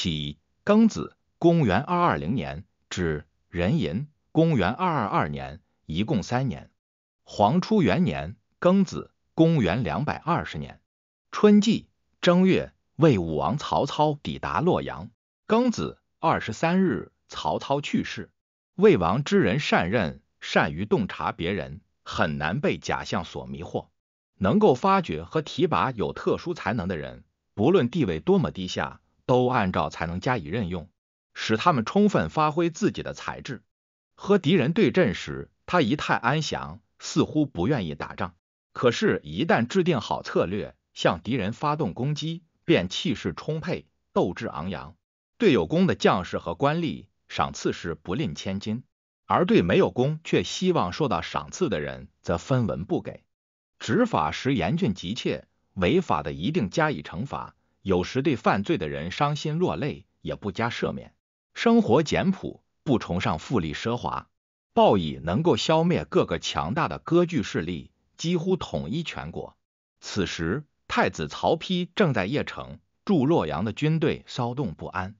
起庚子，公元二二零年至壬寅，公元二二二年，一共三年。黄初元年，庚子，公元两百二十年，春季正月，魏武王曹操抵达洛阳。庚子二十三日，曹操去世。魏王知人善任，善于洞察别人，很难被假象所迷惑，能够发掘和提拔有特殊才能的人，不论地位多么低下。都按照才能加以任用，使他们充分发挥自己的才智。和敌人对阵时，他仪态安详，似乎不愿意打仗；可是，一旦制定好策略，向敌人发动攻击，便气势充沛，斗志昂扬。对有功的将士和官吏，赏赐时不吝千金；而对没有功却希望受到赏赐的人，则分文不给。执法时严峻急切，违法的一定加以惩罚。有时对犯罪的人伤心落泪，也不加赦免。生活简朴，不崇尚富丽奢华。报以能够消灭各个强大的割据势力，几乎统一全国。此时，太子曹丕正在邺城，驻洛阳的军队骚动不安。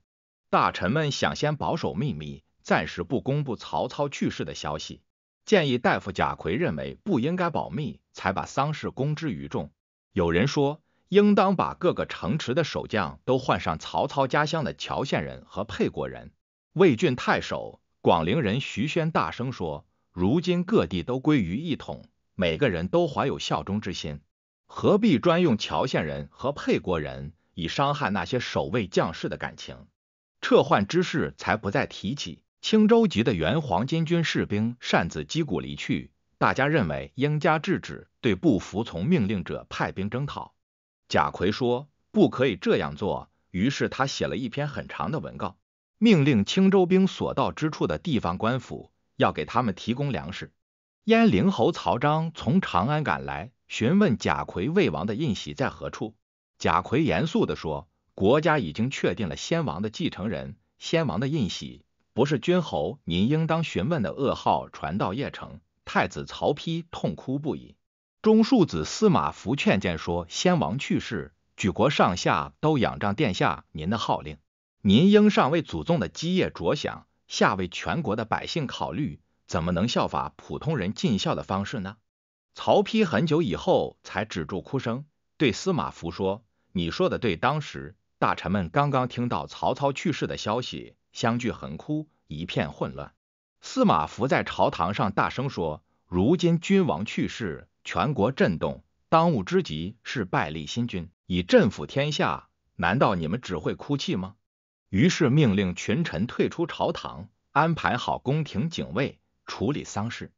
大臣们想先保守秘密，暂时不公布曹操去世的消息。建议大夫贾逵认为不应该保密，才把丧事公之于众。有人说。应当把各个城池的守将都换上曹操家乡的谯县人和沛国人。魏郡太守广陵人徐宣大声说：“如今各地都归于一统，每个人都怀有效忠之心，何必专用谯县人和沛国人，以伤害那些守卫将士的感情？”撤换之事才不再提起。青州籍的原黄巾军士兵擅自击鼓离去，大家认为应加制止，对不服从命令者派兵征讨。贾逵说：“不可以这样做。”于是他写了一篇很长的文告，命令青州兵所到之处的地方官府要给他们提供粮食。燕灵侯曹彰从长安赶来，询问贾逵魏王的印玺在何处。贾逵严肃地说：“国家已经确定了先王的继承人，先王的印玺不是君侯您应当询问的。”噩耗传到邺城，太子曹丕痛哭不已。中庶子司马孚劝谏说：“先王去世，举国上下都仰仗殿下您的号令，您应上为祖宗的基业着想，下为全国的百姓考虑，怎么能效法普通人尽孝的方式呢？”曹丕很久以后才止住哭声，对司马孚说：“你说的对，当时大臣们刚刚听到曹操去世的消息，相聚很哭，一片混乱。”司马孚在朝堂上大声说：“如今君王去世。”全国震动，当务之急是拜立新君，以镇抚天下。难道你们只会哭泣吗？于是命令群臣退出朝堂，安排好宫廷警卫，处理丧事。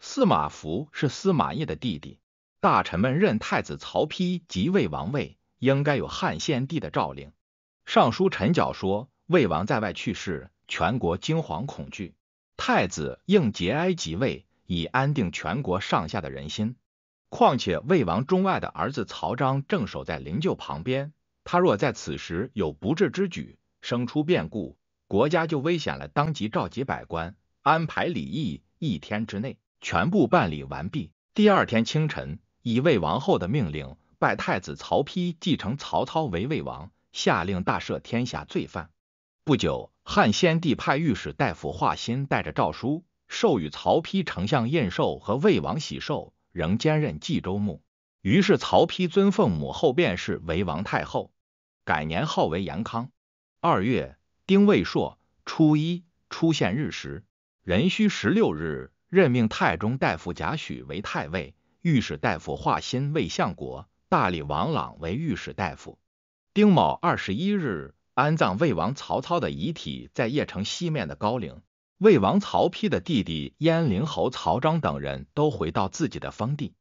司马孚是司马懿的弟弟，大臣们任太子曹丕即位王位，应该有汉献帝的诏令。尚书陈角说，魏王在外去世，全国惊惶恐惧，太子应节哀即位，以安定全国上下的人心。况且魏王钟爱的儿子曹彰正守在灵柩旁边，他若在此时有不智之举，生出变故，国家就危险了。当即召集百官，安排礼仪，一天之内全部办理完毕。第二天清晨，以魏王后的命令，拜太子曹丕继承曹操为魏王，下令大赦天下罪犯。不久，汉献帝派御史大夫华歆带着诏书，授予曹丕丞相印绶和魏王玺绶。仍兼任冀州牧，于是曹丕尊奉母后，便是为王太后，改年号为延康。二月，丁未朔初一出现日食，壬戌十六日，任命太中大夫贾诩为太尉，御史大夫华歆为相国，大理王朗为御史大夫。丁卯二十一日，安葬魏王曹操的遗体，在邺城西面的高陵。魏王曹丕的弟弟燕灵侯曹彰等人都回到自己的封地。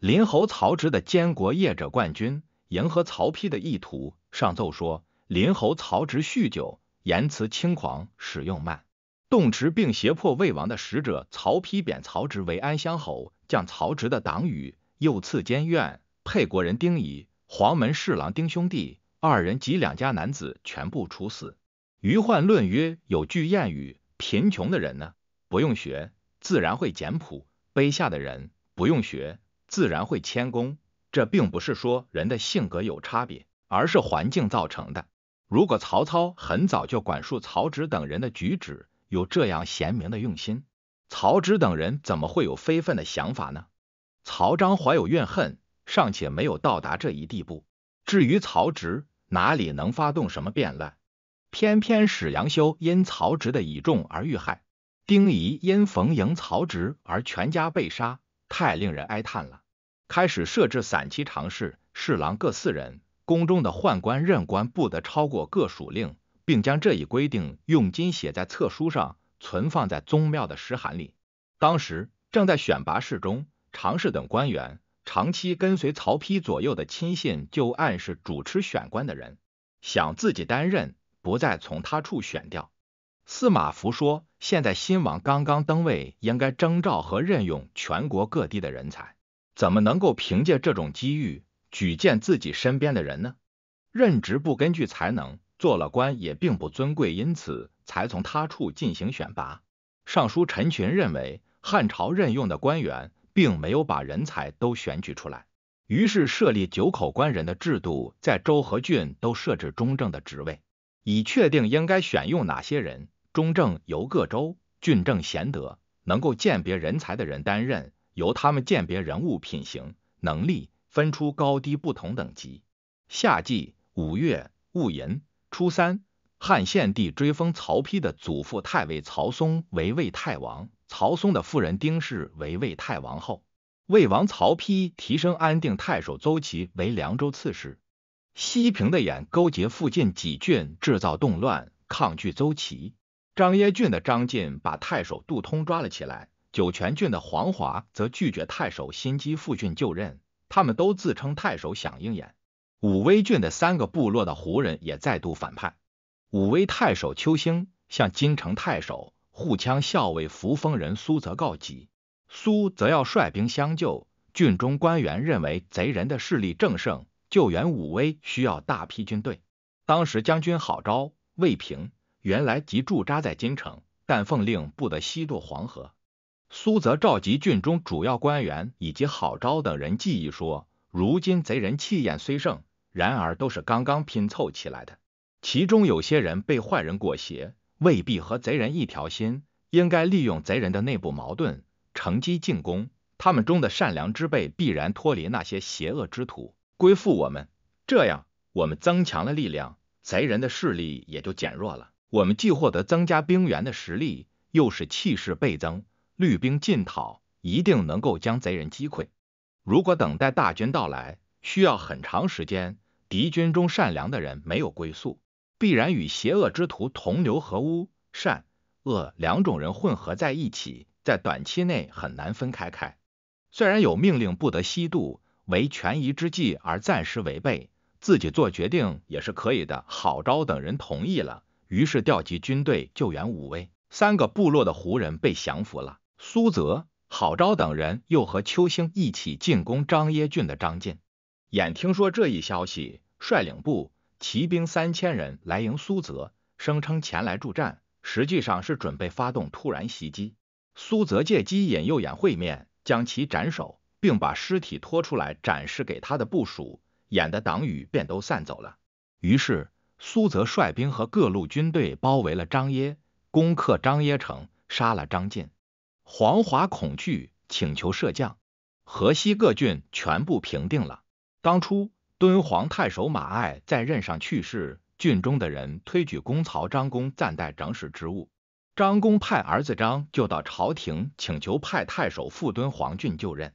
临侯曹植的监国业者冠军迎合曹丕的意图，上奏说：“临侯曹植酗酒，言辞轻狂，使用慢动辄并胁迫魏王的使者。”曹丕贬曹植为安乡侯，降曹植的党羽又赐监院沛国人丁仪、黄门侍郎丁兄弟二人及两家男子全部处死。余患论曰：“有句谚语。”贫穷的人呢，不用学，自然会简朴；卑下的人不用学，自然会谦恭。这并不是说人的性格有差别，而是环境造成的。如果曹操很早就管束曹植等人的举止，有这样贤明的用心，曹植等人怎么会有非分的想法呢？曹彰怀有怨恨，尚且没有到达这一地步。至于曹植，哪里能发动什么变乱？偏偏使杨修因曹植的倚重而遇害，丁仪因逢迎曹植而全家被杀，太令人哀叹了。开始设置散骑常侍、侍郎各四人，宫中的宦官任官不得超过各属令，并将这一规定用金写在册书上，存放在宗庙的石函里。当时正在选拔侍中、常侍等官员，长期跟随曹丕左右的亲信就暗示主持选官的人想自己担任。不再从他处选调。司马孚说：“现在新王刚刚登位，应该征召和任用全国各地的人才，怎么能够凭借这种机遇举荐自己身边的人呢？任职不根据才能，做了官也并不尊贵，因此才从他处进行选拔。”尚书陈群认为，汉朝任用的官员并没有把人才都选举出来，于是设立九口官人的制度，在州和郡都设置中正的职位。以确定应该选用哪些人，中正由各州、郡正贤德能够鉴别人才的人担任，由他们鉴别人物品行能力，分出高低不同等级。夏季五月戊寅初三，汉献帝追封曹丕的祖父太尉曹嵩为魏太王，曹嵩的夫人丁氏为魏太王后。魏王曹丕提升安定太守邹齐为凉州刺史。西平的眼勾结附近几郡制造动乱，抗拒周齐。张掖郡的张晋把太守杜通抓了起来。酒泉郡的黄华则拒绝太守心机赴郡就任，他们都自称太守响应眼。武威郡的三个部落的胡人也再度反叛。武威太守邱兴向金城太守、护羌校尉扶风人苏则告急，苏则要率兵相救。郡中官员认为贼人的势力正盛。救援武威需要大批军队。当时将军郝昭、魏平原来即驻扎在京城，但奉令不得西渡黄河。苏则召集郡中主要官员以及郝昭等人，计议说：如今贼人气焰虽盛，然而都是刚刚拼凑起来的，其中有些人被坏人裹挟，未必和贼人一条心。应该利用贼人的内部矛盾，乘机进攻。他们中的善良之辈必然脱离那些邪恶之徒。归附我们，这样我们增强了力量，贼人的势力也就减弱了。我们既获得增加兵员的实力，又是气势倍增，绿兵进讨，一定能够将贼人击溃。如果等待大军到来，需要很长时间，敌军中善良的人没有归宿，必然与邪恶之徒同流合污，善恶两种人混合在一起，在短期内很难分开开。虽然有命令不得西渡。为权宜之计而暂时违背，自己做决定也是可以的。郝昭等人同意了，于是调集军队救援武威，三个部落的胡人被降服了。苏泽、郝昭等人又和邱兴一起进攻张掖郡的张晋。眼听说这一消息，率领部骑兵三千人来迎苏泽，声称前来助战，实际上是准备发动突然袭击。苏泽借机引诱眼会面，将其斩首。并把尸体拖出来展示给他的部属，演的党羽便都散走了。于是苏则率兵和各路军队包围了张掖，攻克张掖城，杀了张晋。黄华恐惧，请求射降。河西各郡全部平定了。当初敦煌太守马艾在任上去世，郡中的人推举公曹张公暂代长史职务。张公派儿子张就到朝廷请求派太守赴敦煌郡就任。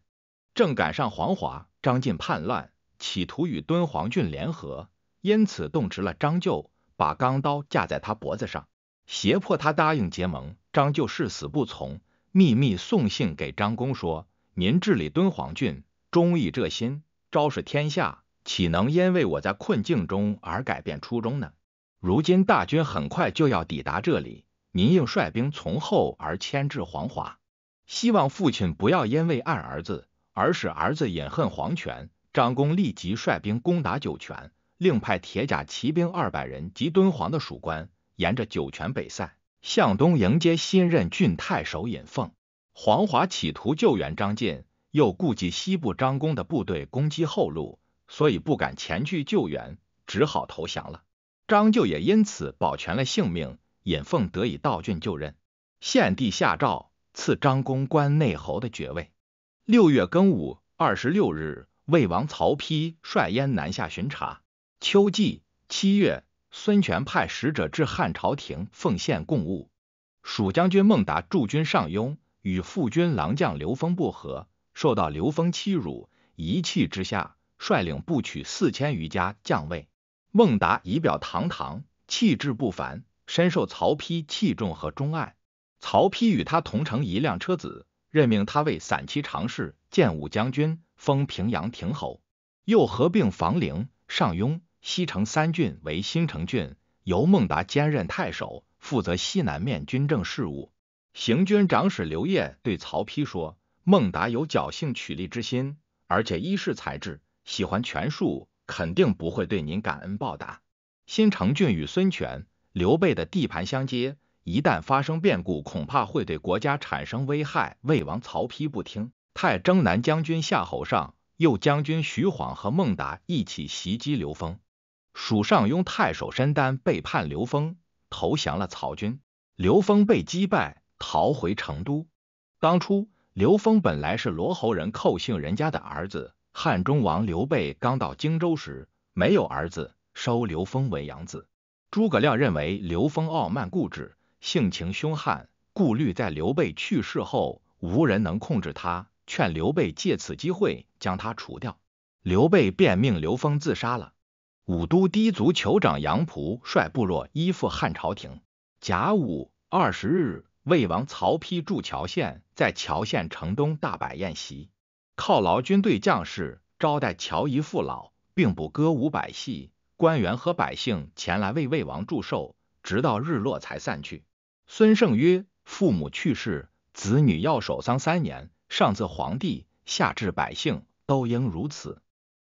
正赶上黄华张晋叛乱，企图与敦煌郡联合，因此动持了张就，把钢刀架在他脖子上，胁迫他答应结盟。张就誓死不从，秘密送信给张公说：“您治理敦煌郡，忠义这心昭示天下，岂能因为我在困境中而改变初衷呢？如今大军很快就要抵达这里，您应率兵从后而牵制黄华，希望父亲不要因为二儿子。”而使儿子饮恨皇权，张公立即率兵攻打酒泉，另派铁甲骑兵二百人及敦煌的属官，沿着酒泉北塞向东迎接新任郡太守尹奉。黄华企图救援张进，又顾忌西部张公的部队攻击后路，所以不敢前去救援，只好投降了。张就也因此保全了性命，尹奉得以到郡就任。献帝下诏赐张公关内侯的爵位。六月庚午，二十六日，魏王曹丕率燕南下巡查。秋季，七月，孙权派使者至汉朝廷奉献贡物。蜀将军孟达驻军上庸，与副军郎将刘封不和，受到刘封欺辱，一气之下，率领部曲四千余家降魏。孟达仪表堂堂，气质不凡，深受曹丕器重和钟爱。曹丕与他同乘一辆车子。任命他为散骑常侍、建武将军，封平阳亭侯。又合并房陵、上庸、西城三郡为新城郡，由孟达兼任太守，负责西南面军政事务。行军长史刘晔对曹丕说：“孟达有侥幸取利之心，而且一世才智，喜欢权术，肯定不会对您感恩报答。新城郡与孙权、刘备的地盘相接。”一旦发生变故，恐怕会对国家产生危害。魏王曹丕不听，太征南将军夏侯尚、右将军徐晃和孟达一起袭击刘封。蜀上庸太守申丹背叛刘封，投降了曹军。刘封被击败，逃回成都。当初，刘封本来是罗侯人寇姓人家的儿子。汉中王刘备刚到荆州时，没有儿子，收刘封为养子。诸葛亮认为刘封傲慢固执。性情凶悍，顾虑在刘备去世后无人能控制他，劝刘备借此机会将他除掉。刘备便命刘封自杀了。武都氐族酋长杨仆率部落依附汉朝廷。甲午二十日，魏王曹丕驻桥县，在桥县城东大摆宴席，犒劳军队将士，招待乔夷父老，并不歌舞百戏。官员和百姓前来为魏王祝寿，直到日落才散去。孙胜曰：“父母去世，子女要守丧三年，上自皇帝，下至百姓，都应如此。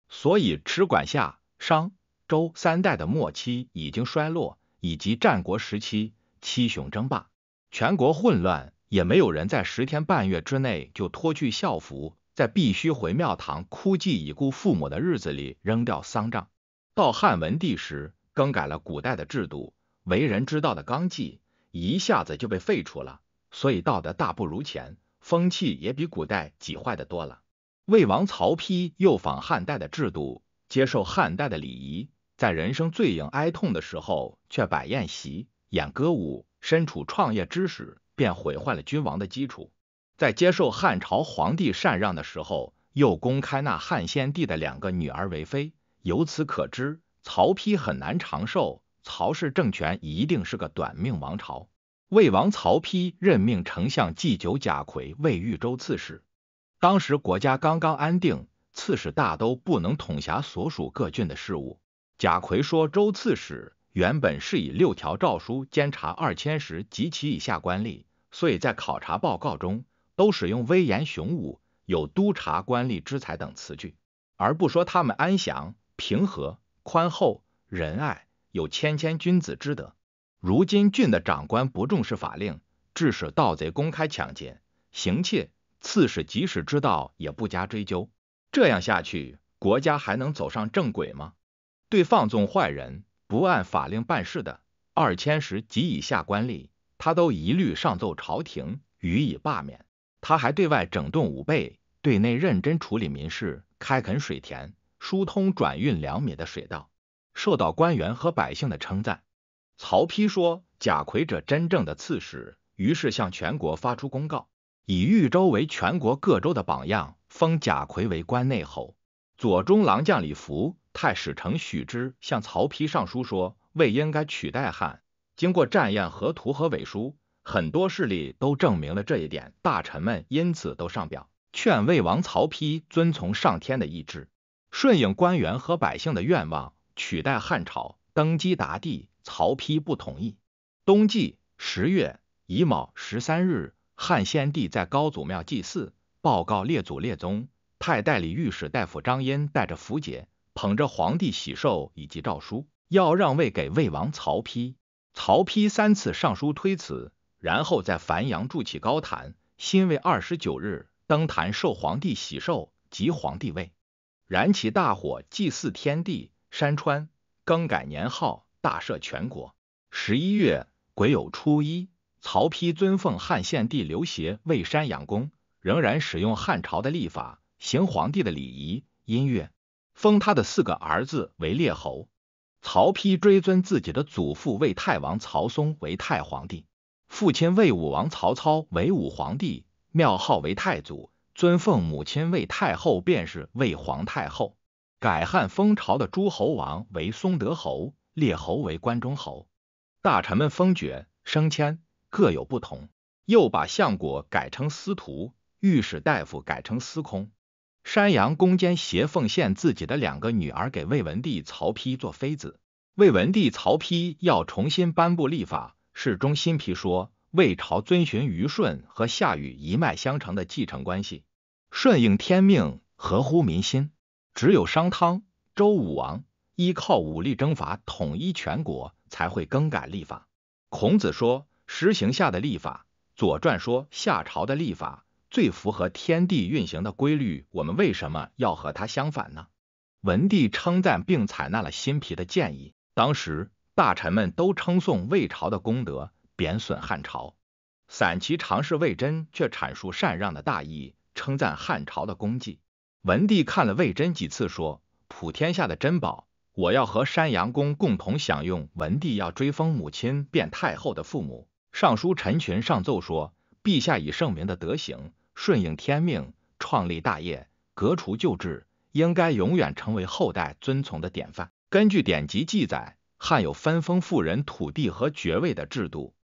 所以，持管夏、商周三代的末期已经衰落，以及战国时期七雄争霸，全国混乱，也没有人在十天半月之内就脱去孝服，在必须回庙堂哭祭已故父母的日子里扔掉丧杖。到汉文帝时，更改了古代的制度，为人之道的纲纪。”一下子就被废除了，所以道德大不如前，风气也比古代挤坏的多了。魏王曹丕又仿汉代的制度，接受汉代的礼仪，在人生最应哀痛的时候却摆宴席、演歌舞，身处创业之时，便毁坏了君王的基础。在接受汉朝皇帝禅让的时候，又公开纳汉先帝的两个女儿为妃。由此可知，曹丕很难长寿。曹氏政权一定是个短命王朝。魏王曹丕任命丞相祭酒贾逵为豫州刺史。当时国家刚刚安定，刺史大都不能统辖所属各郡的事务。贾逵说：“州刺史原本是以六条诏书监察二千石及其以下官吏，所以在考察报告中都使用威严雄武、有督察官吏之才等词句，而不说他们安详、平和、宽厚、仁爱。”有谦谦君子之德。如今郡的长官不重视法令，致使盗贼公开抢劫、行窃。刺史即使知道，也不加追究。这样下去，国家还能走上正轨吗？对放纵坏人、不按法令办事的二千石及以下官吏，他都一律上奏朝廷予以罢免。他还对外整顿武备，对内认真处理民事，开垦水田，疏通转运粮米的水道。受到官员和百姓的称赞。曹丕说：“贾逵者，真正的刺史。”于是向全国发出公告，以豫州为全国各州的榜样，封贾逵为关内侯。左中郎将李福、太史丞许之向曹丕上书说：“魏应该取代汉。”经过战宴、河图和纬书，很多势力都证明了这一点。大臣们因此都上表，劝魏王曹丕遵从上天的意志，顺应官员和百姓的愿望。取代汉朝登基达帝，曹丕不同意。冬季十月乙卯十三日，汉献帝在高祖庙祭祀，报告列祖列宗。太代理御史大夫张燕带着符节，捧着皇帝喜寿以及诏书，要让位给魏王曹丕。曹丕三次上书推辞，然后在繁阳筑起高坛，辛未二十九日登坛受皇帝喜寿及皇帝位，燃起大火祭祀天地。山川更改年号，大赦全国。十一月癸酉初一，曹丕尊奉汉献帝刘协为山阳公，仍然使用汉朝的历法，行皇帝的礼仪、音乐，封他的四个儿子为列侯。曹丕追尊自己的祖父魏太王曹嵩为太皇帝，父亲魏武王曹操为武皇帝，庙号为太祖，尊奉母亲魏太后，便是魏皇太后。改汉封朝的诸侯王为松德侯，列侯为关中侯，大臣们封爵升迁各有不同。又把相国改成司徒，御史大夫改成司空。山阳公坚协奉献自己的两个女儿给魏文帝曹丕做妃子。魏文帝曹丕要重新颁布立法，是中心批说魏朝遵循虞舜和夏禹一脉相承的继承关系，顺应天命，合乎民心。只有商汤、周武王依靠武力征伐统一全国，才会更改历法。孔子说，实行夏的历法，《左传》说夏朝的历法最符合天地运行的规律。我们为什么要和他相反呢？文帝称赞并采纳了辛毗的建议。当时大臣们都称颂魏朝的功德，贬损汉朝。散骑常侍魏征却阐述禅让的大义，称赞汉朝的功绩。文帝看了魏征几次，说：“普天下的珍宝，我要和山阳公共同享用。”文帝要追封母亲变太后的父母。尚书陈群上奏说：“陛下以圣明的德行，顺应天命，创立大业，革除旧制，应该永远成为后代遵从的典范。”根据典籍记载，汉有分封妇人土地和爵位的制度。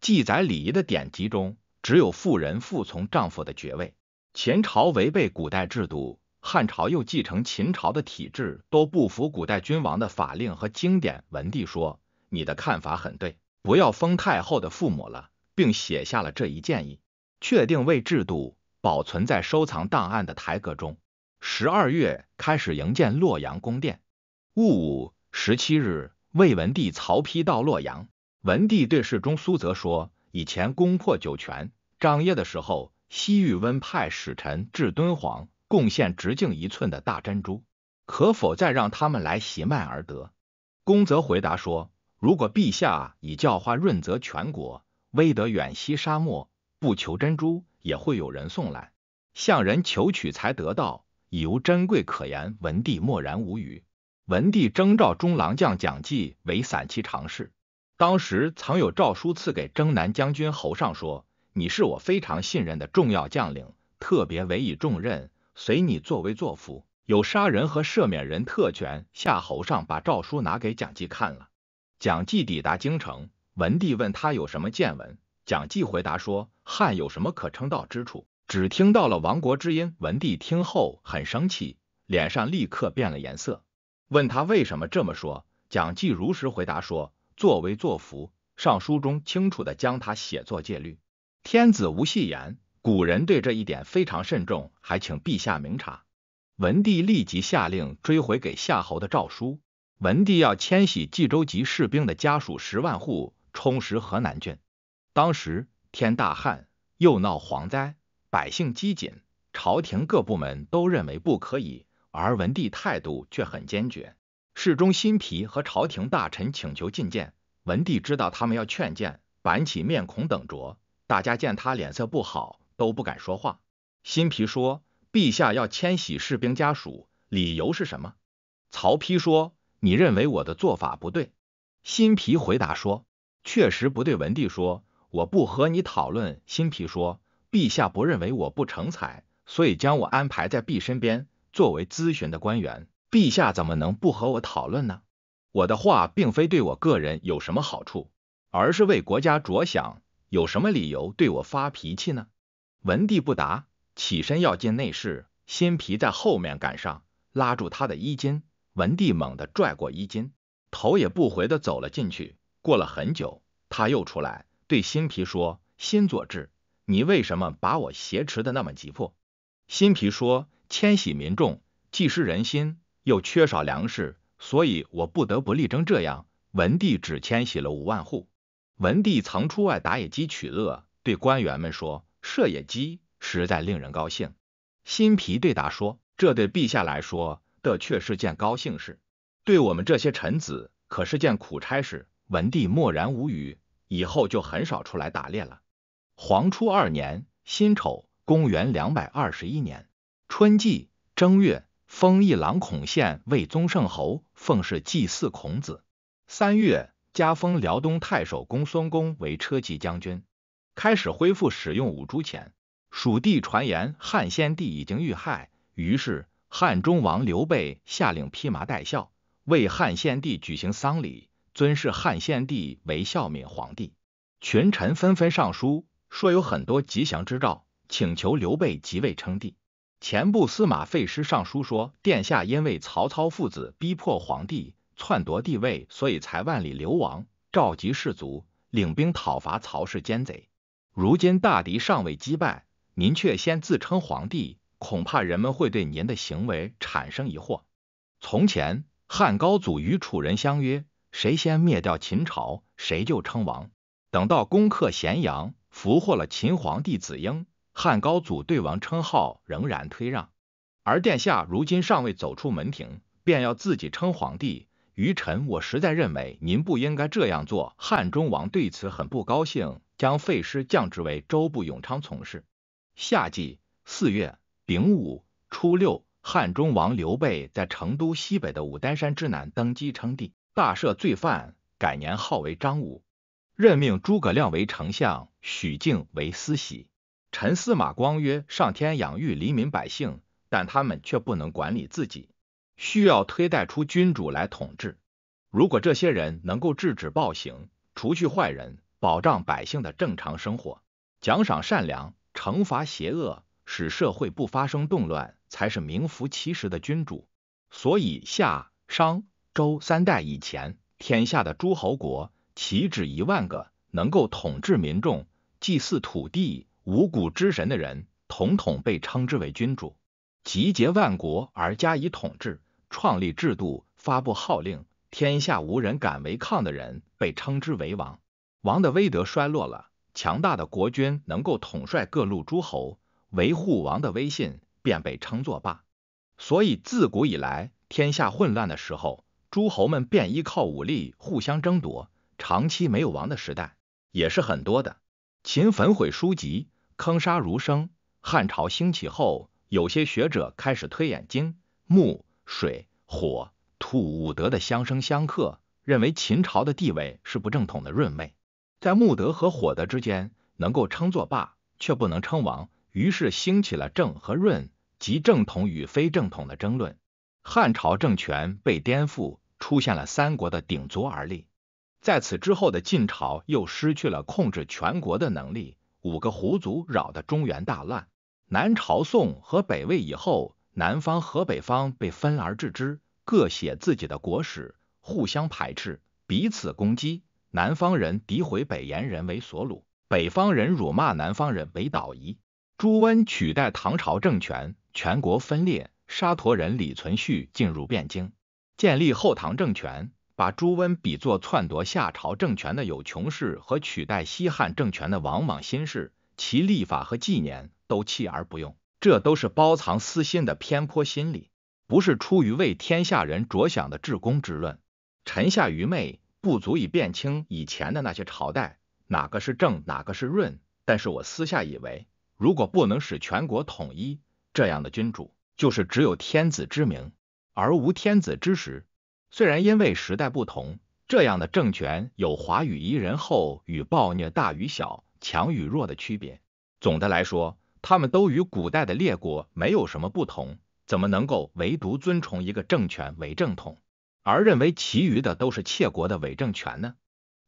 记载礼仪的典籍中，只有妇人服从丈夫的爵位。前朝违背古代制度。汉朝又继承秦朝的体制，都不服古代君王的法令和经典。文帝说：“你的看法很对，不要封太后的父母了。”并写下了这一建议，确定为制度，保存在收藏档案的台阁中。十二月开始营建洛阳宫殿。戊午十七日，魏文帝曹丕到洛阳。文帝对侍中苏则说：“以前攻破酒泉、张掖的时候，西域温派使臣至敦煌。”贡献直径一寸的大珍珠，可否再让他们来乞卖而得？公则回答说：“如果陛下以教化润泽全国，威德远西沙漠，不求珍珠也会有人送来。向人求取才得到，已无珍贵可言。”文帝默然无语。文帝征召中郎将蒋济为散骑常侍。当时曾有诏书赐给征南将军侯尚说：“你是我非常信任的重要将领，特别委以重任。”随你作威作福，有杀人和赦免人特权。夏侯尚把诏书拿给蒋济看了。蒋济抵达京城，文帝问他有什么见闻，蒋济回答说：汉有什么可称道之处？只听到了亡国之音。文帝听后很生气，脸上立刻变了颜色，问他为什么这么说。蒋济如实回答说：作威作福，上书中清楚的将他写作戒律。天子无戏言。古人对这一点非常慎重，还请陛下明察。文帝立即下令追回给夏侯的诏书。文帝要迁徙冀州籍士兵的家属十万户，充实河南郡。当时天大旱，又闹蝗灾，百姓饥谨，朝廷各部门都认为不可以，而文帝态度却很坚决。市中心皮和朝廷大臣请求觐见，文帝知道他们要劝谏，板起面孔等着。大家见他脸色不好。都不敢说话。新皮说：“陛下要迁徙士兵家属，理由是什么？”曹丕说：“你认为我的做法不对。”新皮回答说：“确实不对。”文帝说：“我不和你讨论。”新皮说：“陛下不认为我不成才，所以将我安排在陛身边作为咨询的官员。陛下怎么能不和我讨论呢？我的话并非对我个人有什么好处，而是为国家着想。有什么理由对我发脾气呢？”文帝不答，起身要进内室，辛毗在后面赶上，拉住他的衣襟。文帝猛地拽过衣襟，头也不回地走了进去。过了很久，他又出来，对辛毗说：“辛佐治，你为什么把我挟持的那么急迫？”辛毗说：“迁徙民众，既失人心，又缺少粮食，所以我不得不力争这样。文帝只迁徙了五万户。”文帝曾出外打野鸡取乐，对官员们说。射野鸡实在令人高兴。辛毗对答说：“这对陛下来说的确是件高兴事，对我们这些臣子可是件苦差事。”文帝默然无语，以后就很少出来打猎了。黄初二年（辛丑，公元两百二十一年）春季正月，封一郎孔宪为宗圣侯，奉事祭祀孔子。三月，加封辽东太守公孙恭为车骑将军。开始恢复使用五铢钱。蜀地传言汉献帝已经遇害，于是汉中王刘备下令披麻戴孝，为汉献帝举行丧礼，尊谥汉献帝为孝敏皇帝。群臣纷纷上书，说有很多吉祥之兆，请求刘备即位称帝。前部司马费诗上书说，殿下因为曹操父子逼迫皇帝，篡夺帝位，所以才万里流亡，召集士卒，领兵讨伐曹氏奸贼。如今大敌尚未击败，您却先自称皇帝，恐怕人们会对您的行为产生疑惑。从前汉高祖与楚人相约，谁先灭掉秦朝，谁就称王。等到攻克咸阳，俘获了秦皇帝子婴，汉高祖对王称号仍然推让。而殿下如今尚未走出门庭，便要自己称皇帝。愚臣我实在认为您不应该这样做。汉中王对此很不高兴。将废师降职为州部永昌从事。夏季四月丙午初六，汉中王刘备在成都西北的武丹山之南登基称帝，大赦罪犯，改年号为章武，任命诸葛亮为丞相，许靖为司玺。陈司马光曰：“上天养育黎民百姓，但他们却不能管理自己，需要推带出君主来统治。如果这些人能够制止暴行，除去坏人。”保障百姓的正常生活，奖赏善良，惩罚邪恶，使社会不发生动乱，才是名副其实的君主。所以，夏、商、周三代以前，天下的诸侯国岂止一万个？能够统治民众、祭祀土地、五谷之神的人，统统被称之为君主，集结万国而加以统治，创立制度，发布号令，天下无人敢违抗的人，被称之为王。王的威德衰落了，强大的国君能够统帅各路诸侯，维护王的威信，便被称作霸。所以自古以来，天下混乱的时候，诸侯们便依靠武力互相争夺。长期没有王的时代也是很多的。秦焚毁书籍，坑杀儒生。汉朝兴起后，有些学者开始推演金、木、水、火、土五德的相生相克，认为秦朝的地位是不正统的润位。在穆德和火德之间，能够称作霸，却不能称王。于是兴起了正和润，即正统与非正统的争论。汉朝政权被颠覆，出现了三国的鼎足而立。在此之后的晋朝又失去了控制全国的能力，五个胡族扰得中原大乱。南朝宋和北魏以后，南方和北方被分而治之，各写自己的国史，互相排斥，彼此攻击。南方人诋毁北言人为所虏，北方人辱骂南方人为倒夷。朱温取代唐朝政权，全国分裂。沙陀人李存勖进入汴京，建立后唐政权，把朱温比作篡夺夏朝政权的有穷氏和取代西汉政权的王莽新氏，其立法和纪年都弃而不用，这都是包藏私心的偏颇心理，不是出于为天下人着想的至公之论。臣下愚昧。不足以辨清以前的那些朝代哪个是正，哪个是润。但是我私下以为，如果不能使全国统一，这样的君主就是只有天子之名而无天子之实。虽然因为时代不同，这样的政权有华与夷、人厚与暴虐大与小、强与弱的区别。总的来说，他们都与古代的列国没有什么不同，怎么能够唯独尊崇一个政权为正统？而认为其余的都是窃国的伪政权呢？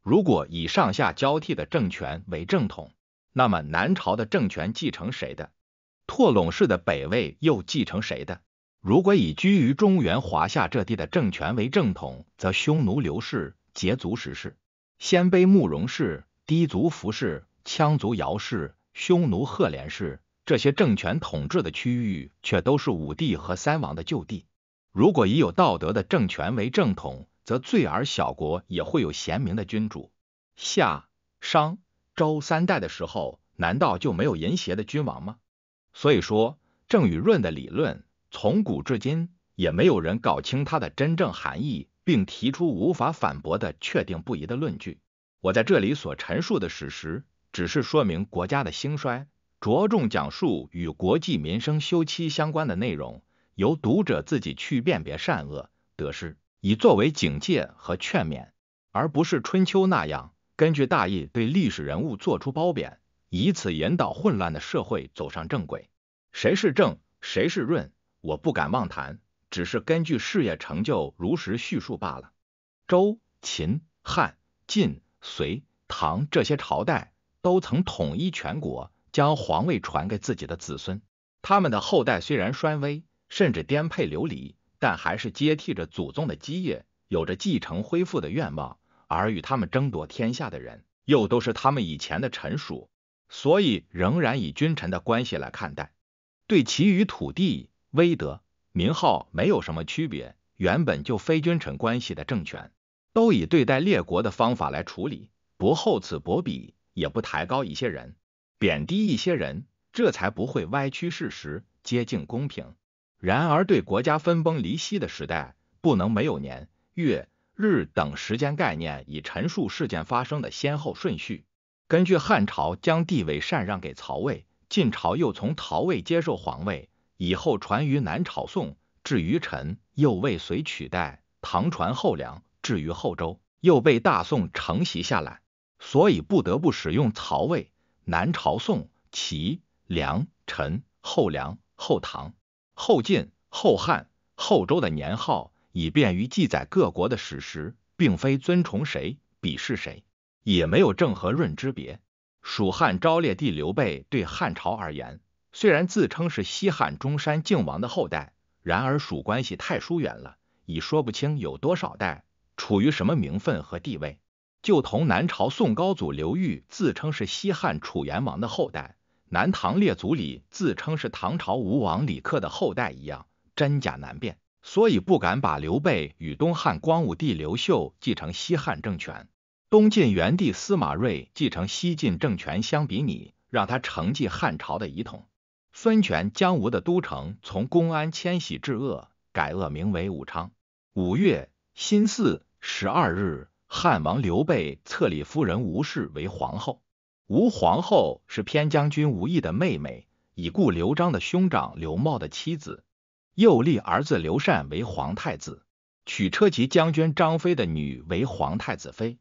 如果以上下交替的政权为正统，那么南朝的政权继承谁的？拓陇氏的北魏又继承谁的？如果以居于中原华夏这地的政权为正统，则匈奴刘氏、羯族石氏、鲜卑慕容氏、氐族伏氏、羌族姚氏、匈奴赫连氏这些政权统治的区域，却都是武帝和三王的旧地。如果以有道德的政权为正统，则罪而小国也会有贤明的君主。夏、商、周三代的时候，难道就没有淫邪的君王吗？所以说，正与润的理论从古至今也没有人搞清它的真正含义，并提出无法反驳的确定不疑的论据。我在这里所陈述的史实，只是说明国家的兴衰，着重讲述与国计民生休戚相关的内容。由读者自己去辨别善恶得失，以作为警戒和劝勉，而不是《春秋》那样根据大义对历史人物做出褒贬，以此引导混乱的社会走上正轨。谁是正，谁是润，我不敢妄谈，只是根据事业成就如实叙述罢了。周、秦、汉、晋、隋、唐这些朝代都曾统一全国，将皇位传给自己的子孙，他们的后代虽然衰微。甚至颠沛流离，但还是接替着祖宗的基业，有着继承恢复的愿望。而与他们争夺天下的人，又都是他们以前的臣属，所以仍然以君臣的关系来看待。对其余土地、威德、名号没有什么区别。原本就非君臣关系的政权，都以对待列国的方法来处理，不厚此薄彼，也不抬高一些人，贬低一些人，这才不会歪曲事实，接近公平。然而，对国家分崩离析的时代，不能没有年、月、日等时间概念，以陈述事件发生的先后顺序。根据汉朝将帝位禅让给曹魏，晋朝又从曹魏接受皇位，以后传于南朝宋，至于陈又未遂取代，唐传后梁，至于后周又被大宋承袭下来，所以不得不使用曹魏、南朝宋、齐、梁、陈、后梁、后唐。后晋、后汉、后周的年号，以便于记载各国的史实，并非尊崇谁、鄙视谁，也没有郑和润之别。蜀汉昭烈帝刘备对汉朝而言，虽然自称是西汉中山靖王的后代，然而蜀关系太疏远了，已说不清有多少代，处于什么名分和地位。就同南朝宋高祖刘裕自称是西汉楚元王的后代。南唐列祖里自称是唐朝吴王李恪的后代一样，真假难辨，所以不敢把刘备与东汉光武帝刘秀继承西汉政权，东晋元帝司马睿继承西晋政权相比拟，让他承继汉朝的遗统。孙权将吴的都城从公安迁徙至鄂，改鄂名为武昌。五月辛巳十二日，汉王刘备册立夫人吴氏为皇后。吴皇后是偏将军吴懿的妹妹，已故刘璋的兄长刘茂的妻子。又立儿子刘禅为皇太子，娶车骑将军张飞的女为皇太子妃。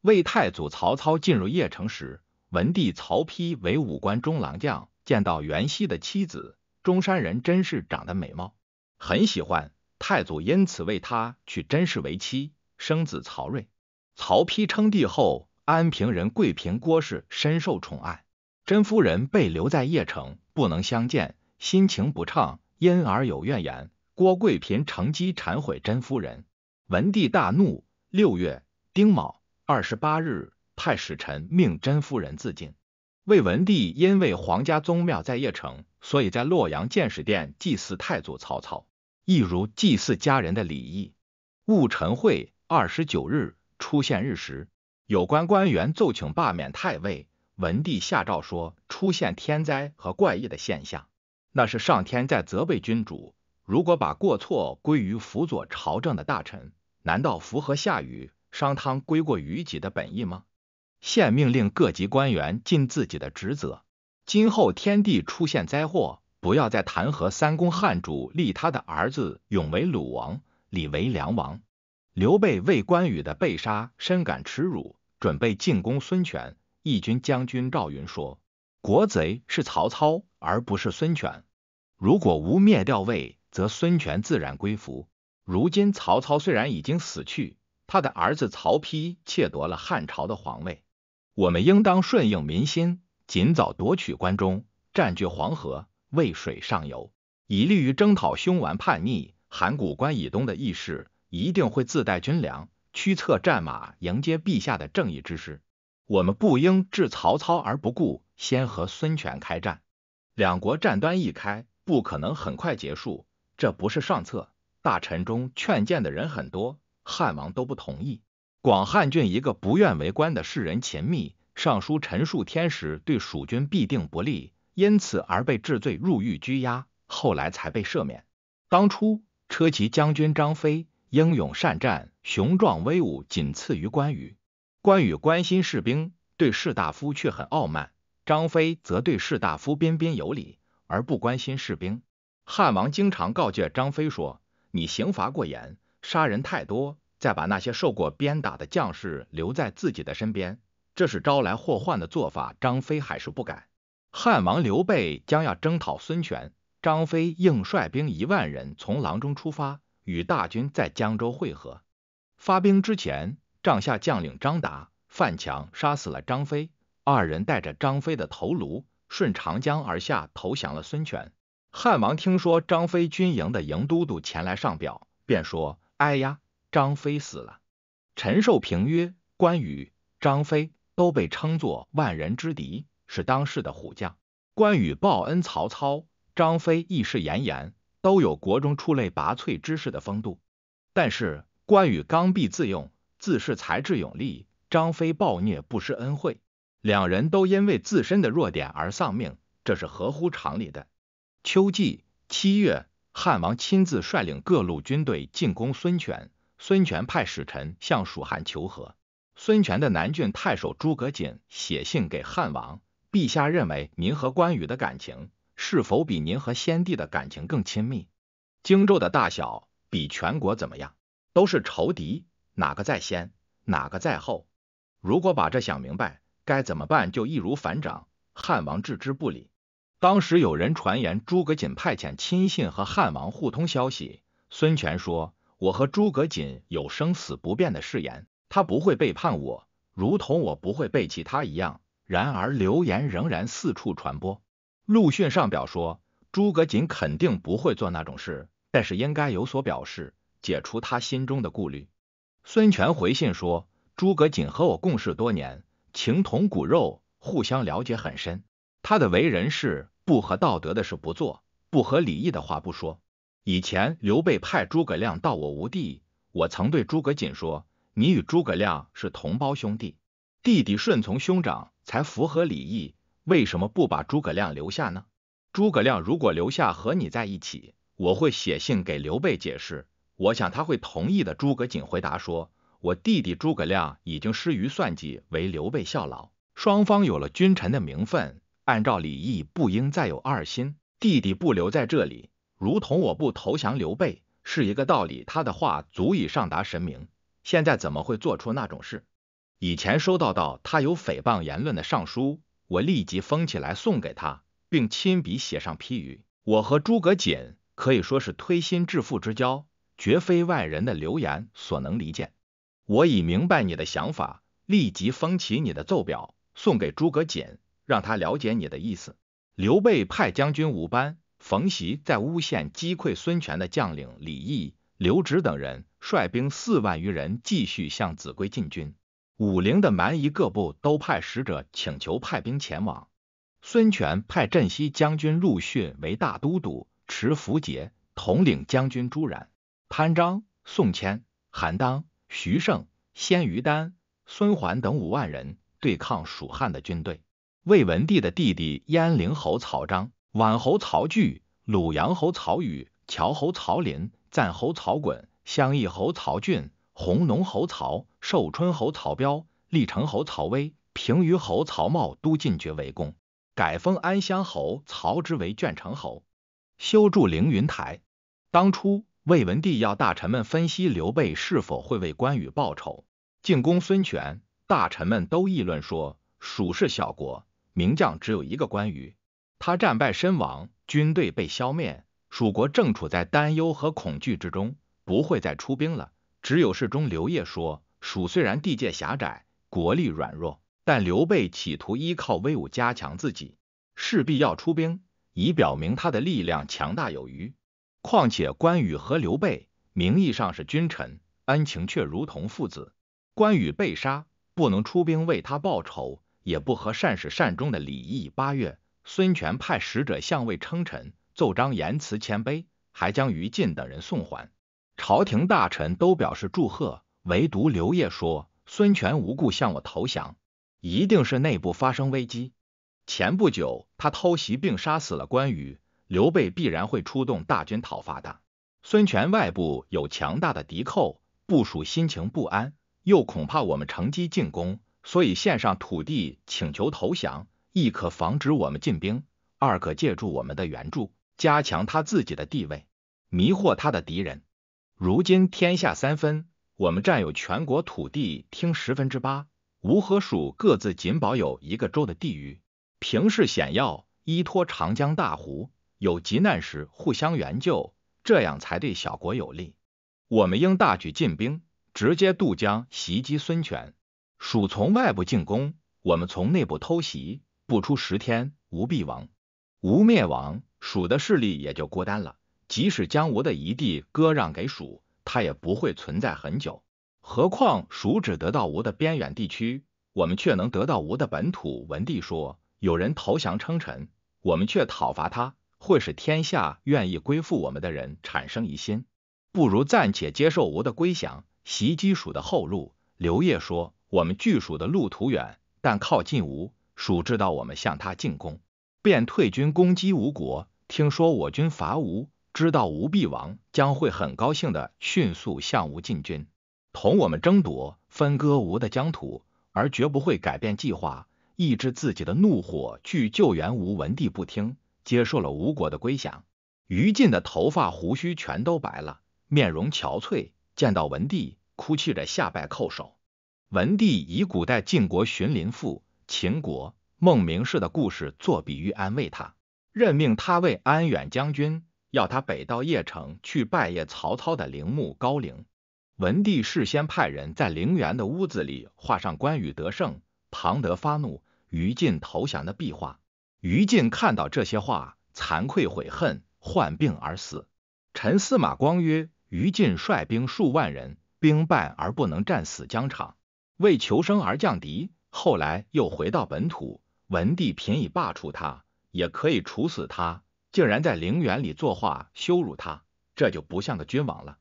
魏太祖曹操进入邺城时，文帝曹丕为武官中郎将，见到袁熙的妻子中山人甄氏长得美貌，很喜欢。太祖因此为他娶甄氏为妻，生子曹睿。曹丕称帝后。安平人桂平郭氏深受宠爱，甄夫人被留在邺城，不能相见，心情不畅，因而有怨言。郭桂平乘机谗毁甄夫人，文帝大怒。六月丁卯二十八日，派使臣命甄夫人自尽。魏文帝因为皇家宗庙在邺城，所以在洛阳建始殿祭祀太祖曹操，一如祭祀家人的礼仪。戊辰会二十九日出现日食。有关官员奏请罢免太尉，文帝下诏说：出现天灾和怪异的现象，那是上天在责备君主。如果把过错归于辅佐朝政的大臣，难道符合夏禹、商汤归过于己的本意吗？现命令各级官员尽自己的职责。今后天地出现灾祸，不要再弹劾三公汉主，立他的儿子永为鲁王，李为梁王。刘备为关羽的被杀深感耻辱。准备进攻孙权，义军将军赵云说：“国贼是曹操，而不是孙权。如果吴灭掉魏，则孙权自然归服。如今曹操虽然已经死去，他的儿子曹丕窃夺了汉朝的皇位，我们应当顺应民心，尽早夺取关中，占据黄河、渭水上游，以利于征讨凶顽叛逆。函谷关以东的义士一定会自带军粮。”驱策战马迎接陛下的正义之师，我们不应置曹操而不顾，先和孙权开战。两国战端一开，不可能很快结束，这不是上策。大臣中劝谏的人很多，汉王都不同意。广汉郡一个不愿为官的士人秦宓，上书陈述天时对蜀军必定不利，因此而被治罪入狱拘押，后来才被赦免。当初车骑将军张飞英勇善战。雄壮威武，仅次于关羽。关羽关心士兵，对士大夫却很傲慢。张飞则对士大夫彬彬有礼，而不关心士兵。汉王经常告诫张飞说：“你刑罚过严，杀人太多，再把那些受过鞭打的将士留在自己的身边，这是招来祸患的做法。”张飞还是不改。汉王刘备将要征讨孙权，张飞应率兵一万人从廊中出发，与大军在江州会合。发兵之前，帐下将领张达、范强杀死了张飞，二人带着张飞的头颅，顺长江而下，投降了孙权。汉王听说张飞军营的营都督前来上表，便说：“哎呀，张飞死了。”陈寿平曰：“关羽、张飞都被称作万人之敌，是当世的虎将。关羽报恩曹操，张飞义释严颜，都有国中出类拔萃之士的风度，但是。”关羽刚愎自用，自恃才智勇力；张飞暴虐不施恩惠，两人都因为自身的弱点而丧命，这是合乎常理的。秋季七月，汉王亲自率领各路军队进攻孙权，孙权派使臣向蜀汉求和。孙权的南郡太守诸葛瑾写信给汉王，陛下认为您和关羽的感情是否比您和先帝的感情更亲密？荆州的大小比全国怎么样？都是仇敌，哪个在先，哪个在后？如果把这想明白，该怎么办就易如反掌。汉王置之不理。当时有人传言诸葛瑾派遣亲信和汉王互通消息。孙权说：“我和诸葛瑾有生死不变的誓言，他不会背叛我，如同我不会背弃他一样。”然而流言仍然四处传播。陆逊上表说：“诸葛瑾肯定不会做那种事，但是应该有所表示。”解除他心中的顾虑。孙权回信说：“诸葛瑾和我共事多年，情同骨肉，互相了解很深。他的为人是不合道德的事不做，不合礼义的话不说。以前刘备派诸葛亮到我吴地，我曾对诸葛瑾说：‘你与诸葛亮是同胞兄弟，弟弟顺从兄长才符合礼义，为什么不把诸葛亮留下呢？’诸葛亮如果留下和你在一起，我会写信给刘备解释。”我想他会同意的。诸葛瑾回答说：“我弟弟诸葛亮已经失于算计，为刘备效劳。双方有了君臣的名分，按照礼义，不应再有二心。弟弟不留在这里，如同我不投降刘备，是一个道理。他的话足以上达神明。现在怎么会做出那种事？以前收到到他有诽谤言论的上书，我立即封起来送给他，并亲笔写上批语。我和诸葛瑾可以说是推心置腹之交。”绝非外人的流言所能离间。我已明白你的想法，立即封起你的奏表，送给诸葛瑾，让他了解你的意思。刘备派将军吴班、冯习在乌县击溃孙权的将领李毅、刘植等人，率兵四万余人继续向秭归进军。武陵的蛮夷各部都派使者请求派兵前往。孙权派镇西将军陆逊为大都督，持符节，统领将军朱然。潘璋、宋谦、韩当、徐盛、鲜于丹、孙桓等五万人对抗蜀汉的军队。魏文帝的弟弟鄢陵侯曹彰、宛侯曹据、鲁阳侯曹宇、谯侯曹林、赞侯曹衮、襄邑侯曹俊、弘农侯曹寿春侯曹彪、历城侯曹威、平舆侯曹茂都进爵为公，改封安乡侯曹植为卷城侯，修筑凌云台。当初。魏文帝要大臣们分析刘备是否会为关羽报仇进攻孙权。大臣们都议论说，蜀是小国，名将只有一个关羽，他战败身亡，军队被消灭，蜀国正处在担忧和恐惧之中，不会再出兵了。只有侍中刘烨说，蜀虽然地界狭窄，国力软弱，但刘备企图依靠威武加强自己，势必要出兵，以表明他的力量强大有余。况且关羽和刘备名义上是君臣，恩情却如同父子。关羽被杀，不能出兵为他报仇，也不合善始善终的礼义。八月，孙权派使者向魏称臣，奏章言辞谦卑，还将于禁等人送还。朝廷大臣都表示祝贺，唯独刘烨说：“孙权无故向我投降，一定是内部发生危机。前不久，他偷袭并杀死了关羽。”刘备必然会出动大军讨伐的。孙权外部有强大的敌寇，部署心情不安，又恐怕我们乘机进攻，所以献上土地请求投降，一可防止我们进兵，二可借助我们的援助，加强他自己的地位，迷惑他的敌人。如今天下三分，我们占有全国土地听十分之八，吴和蜀各自仅保有一个州的地域，平势险要，依托长江大湖。有急难时互相援救，这样才对小国有利。我们应大举进兵，直接渡江袭击孙权。蜀从外部进攻，我们从内部偷袭，不出十天，吴必亡。吴灭亡，蜀的势力也就孤单了。即使将吴的遗地割让给蜀，他也不会存在很久。何况蜀只得到吴的边远地区，我们却能得到吴的本土。文帝说：“有人投降称臣，我们却讨伐他。”会使天下愿意归附我们的人产生疑心，不如暂且接受吴的归降，袭击蜀的后路。刘烨说：“我们拒蜀的路途远，但靠近吴，蜀知道我们向他进攻，便退军攻击吴国。听说我军伐吴，知道吴必亡，将会很高兴地迅速向吴进军，同我们争夺分割吴的疆土，而绝不会改变计划，抑制自己的怒火去救援吴文帝。”不听。接受了吴国的归降，于禁的头发胡须全都白了，面容憔悴。见到文帝，哭泣着下拜叩首。文帝以古代晋国荀林赋、秦国孟明氏的故事作比喻安慰他，任命他为安远将军，要他北到邺城去拜谒曹操的陵墓高陵。文帝事先派人在陵园的屋子里画上关羽得胜、庞德发怒、于禁投降的壁画。于禁看到这些话，惭愧悔恨，患病而死。臣司马光曰：“于禁率兵数万人，兵败而不能战死疆场，为求生而降敌，后来又回到本土。文帝频已罢黜他，也可以处死他，竟然在陵园里作画羞辱他，这就不像个君王了。”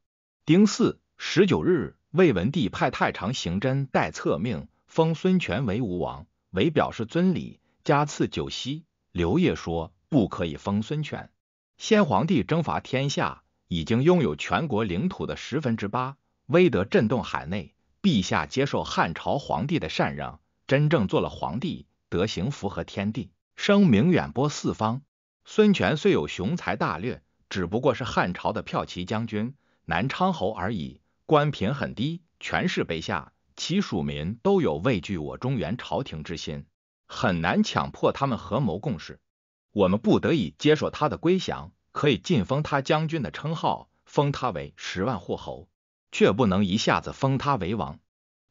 丁巳，十九日，魏文帝派太常行侦代册命，封孙权为吴王，为表示尊礼，加赐九锡。刘烨说：“不可以封孙权。先皇帝征伐天下，已经拥有全国领土的十分之八，威德震动海内。陛下接受汉朝皇帝的禅让，真正做了皇帝，德行符合天地，声名远播四方。孙权虽有雄才大略，只不过是汉朝的骠骑将军、南昌侯而已，官品很低，权势卑下，其属民都有畏惧我中原朝廷之心。”很难强迫他们合谋共事，我们不得已接受他的归降，可以晋封他将军的称号，封他为十万户侯，却不能一下子封他为王。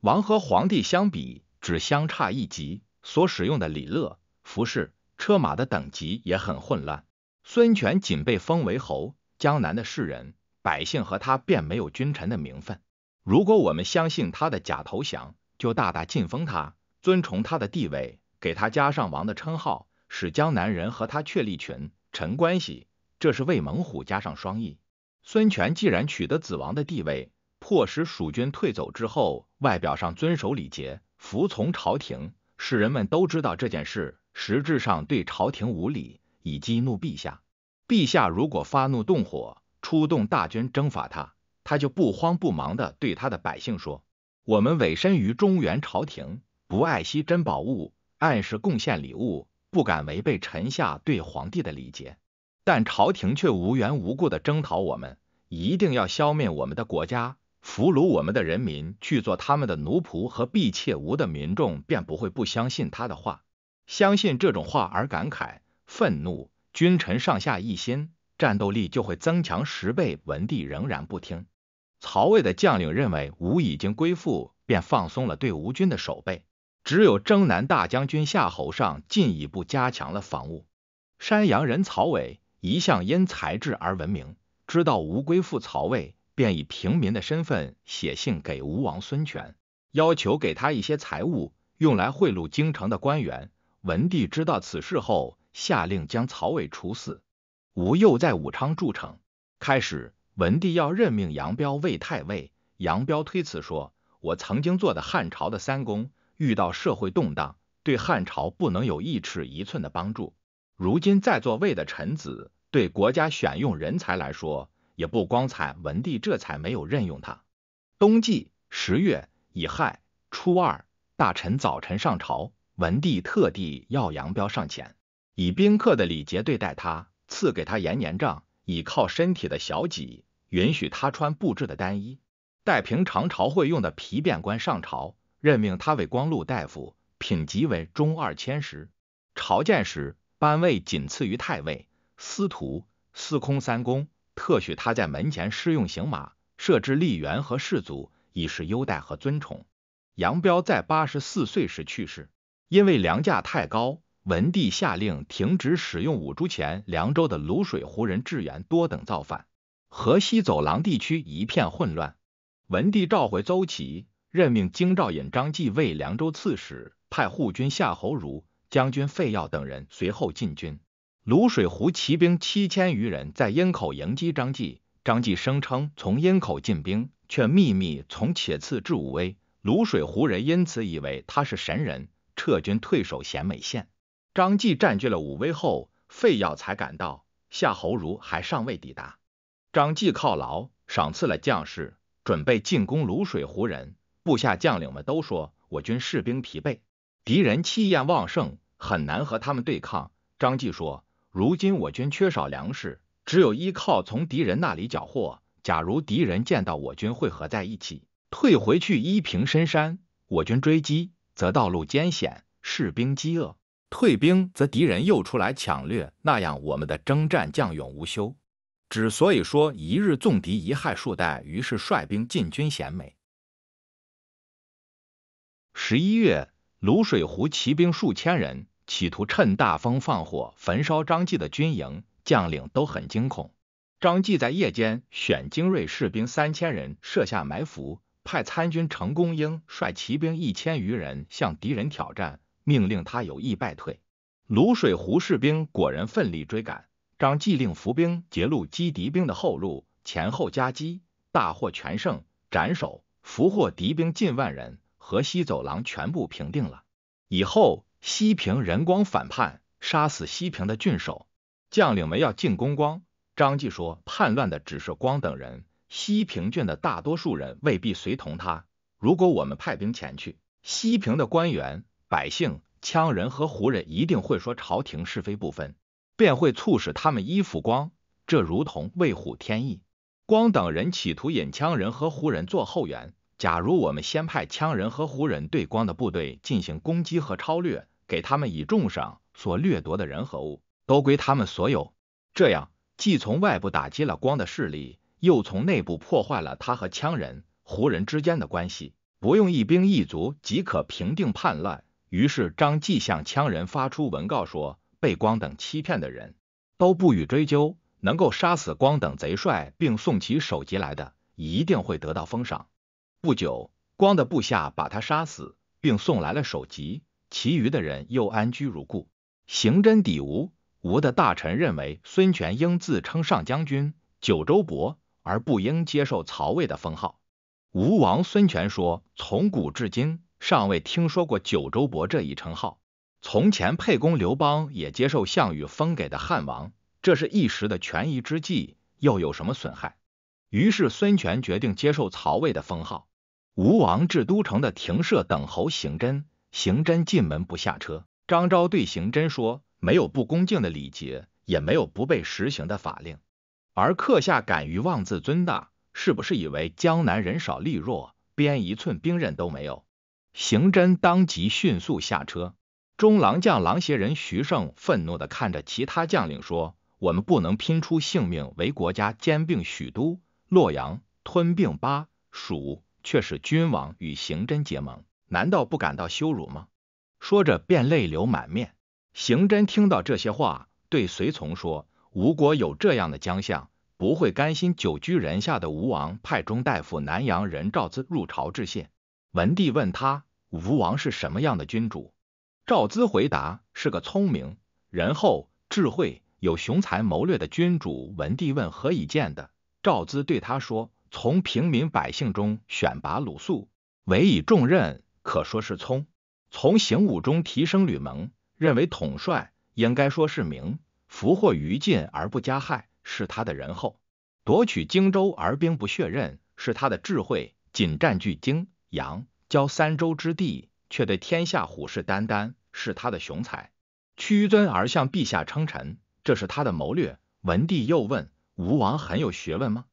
王和皇帝相比，只相差一级，所使用的礼乐、服饰、车马的等级也很混乱。孙权仅被封为侯，江南的士人、百姓和他便没有君臣的名分。如果我们相信他的假投降，就大大晋封他，尊崇他的地位。给他加上王的称号，使江南人和他确立群臣关系，这是为猛虎加上双翼。孙权既然取得子王的地位，迫使蜀军退走之后，外表上遵守礼节，服从朝廷，使人们都知道这件事，实质上对朝廷无礼，以激怒陛下。陛下如果发怒动火，出动大军征伐他，他就不慌不忙地对他的百姓说：“我们委身于中原朝廷，不爱惜珍宝物。”暗示贡献礼物，不敢违背臣下对皇帝的礼节，但朝廷却无缘无故的征讨我们，一定要消灭我们的国家，俘虏我们的人民去做他们的奴仆和婢妾。吴的民众便不会不相信他的话，相信这种话而感慨、愤怒，君臣上下一心，战斗力就会增强十倍。文帝仍然不听，曹魏的将领认为吴已经归附，便放松了对吴军的守备。只有征南大将军夏侯尚进一步加强了防务。山阳人曹伟一向因才智而闻名，知道吴归附曹魏，便以平民的身份写信给吴王孙权，要求给他一些财物，用来贿赂京城的官员。文帝知道此事后，下令将曹伟处死。吴又在武昌筑城，开始文帝要任命杨彪为太尉，杨彪推辞说：“我曾经做的汉朝的三公。”遇到社会动荡，对汉朝不能有一尺一寸的帮助。如今在做位的臣子，对国家选用人才来说也不光彩。文帝这才没有任用他。冬季十月乙亥初二，大臣早晨上朝，文帝特地要杨彪上前，以宾客的礼节对待他，赐给他延年杖，以靠身体的小戟，允许他穿布制的单衣，带平常朝会用的皮弁冠上朝。任命他为光禄大夫，品级为中二千石。朝见时，班位仅次于太尉、司徒、司空三公，特许他在门前试用行马，设置吏员和士卒，以示优待和尊崇。杨彪在八十四岁时去世。因为粮价太高，文帝下令停止使用五铢钱。凉州的卤水胡人智元多等造反，河西走廊地区一片混乱。文帝召回邹齐。任命京兆尹张继为凉州刺史，派护军夏侯儒、将军费曜等人随后进军。泸水湖骑兵七千余人在阴口迎击张继，张继声称从阴口进兵，却秘密从且次至武威。泸水湖人因此以为他是神人，撤军退守咸美县。张继占据了武威后，费曜才赶到，夏侯儒还尚未抵达。张继犒劳、赏赐了将士，准备进攻泸水湖人。部下将领们都说：“我军士兵疲惫，敌人气焰旺盛，很难和他们对抗。”张继说：“如今我军缺少粮食，只有依靠从敌人那里缴获。假如敌人见到我军汇合在一起，退回去依凭深山，我军追击，则道路艰险，士兵饥饿；退兵，则敌人又出来抢掠。那样我们的征战将永无休。”之所以说“一日纵敌，一害数代”，于是率兵进军显美。十一月，泸水湖骑兵数千人企图趁大风放火焚烧张继的军营，将领都很惊恐。张继在夜间选精锐士兵三千人设下埋伏，派参军程公英率骑兵一千余人向敌人挑战，命令他有意败退。泸水湖士兵果然奋力追赶，张继令伏兵截路击敌兵的后路，前后夹击，大获全胜，斩首俘获敌兵近万人。河西走廊全部平定了以后，西平人光反叛，杀死西平的郡守。将领们要进攻光，张继说：叛乱的只是光等人，西平郡的大多数人未必随同他。如果我们派兵前去，西平的官员、百姓、羌人和胡人一定会说朝廷是非不分，便会促使他们依附光，这如同为虎添翼。光等人企图引羌人和胡人做后援。假如我们先派羌人和胡人对光的部队进行攻击和超掠，给他们以重赏，所掠夺的人和物都归他们所有。这样既从外部打击了光的势力，又从内部破坏了他和羌人、胡人之间的关系，不用一兵一卒即可平定叛乱。于是张继向羌人发出文告说：“被光等欺骗的人，都不予追究；能够杀死光等贼帅并送其首级来的，一定会得到封赏。”不久，光的部下把他杀死，并送来了首级。其余的人又安居如故。刑侦抵吴，吴的大臣认为孙权应自称上将军、九州伯，而不应接受曹魏的封号。吴王孙权说：“从古至今，尚未听说过九州伯这一称号。从前沛公刘邦也接受项羽封给的汉王，这是一时的权宜之计，又有什么损害？”于是孙权决定接受曹魏的封号。吴王至都城的亭舍等候行侦，行侦进门不下车。张昭对刑侦说：“没有不恭敬的礼节，也没有不被实行的法令。而客下敢于妄自尊大，是不是以为江南人少力弱，编一寸兵刃都没有？”刑侦当即迅速下车。中郎将狼邪人徐盛愤怒地看着其他将领说：“我们不能拼出性命为国家兼并许都、洛阳，吞并巴蜀。”却使君王与刑真结盟，难道不感到羞辱吗？说着便泪流满面。刑真听到这些话，对随从说：“吴国有这样的将相，不会甘心久居人下的吴王派中大夫南阳人赵资入朝致谢。”文帝问他：“吴王是什么样的君主？”赵资回答：“是个聪明、仁厚、智慧、有雄才谋略的君主。”文帝问：“何以见的？”赵资对他说。从平民百姓中选拔鲁肃，委以重任，可说是聪；从行伍中提升吕蒙，认为统帅，应该说是明；俘获于禁而不加害，是他的仁厚；夺取荆州而兵不血刃，是他的智慧；仅占据荆、扬、交三州之地，却对天下虎视眈眈，是他的雄才；屈尊而向陛下称臣，这是他的谋略。文帝又问：“吴王很有学问吗？”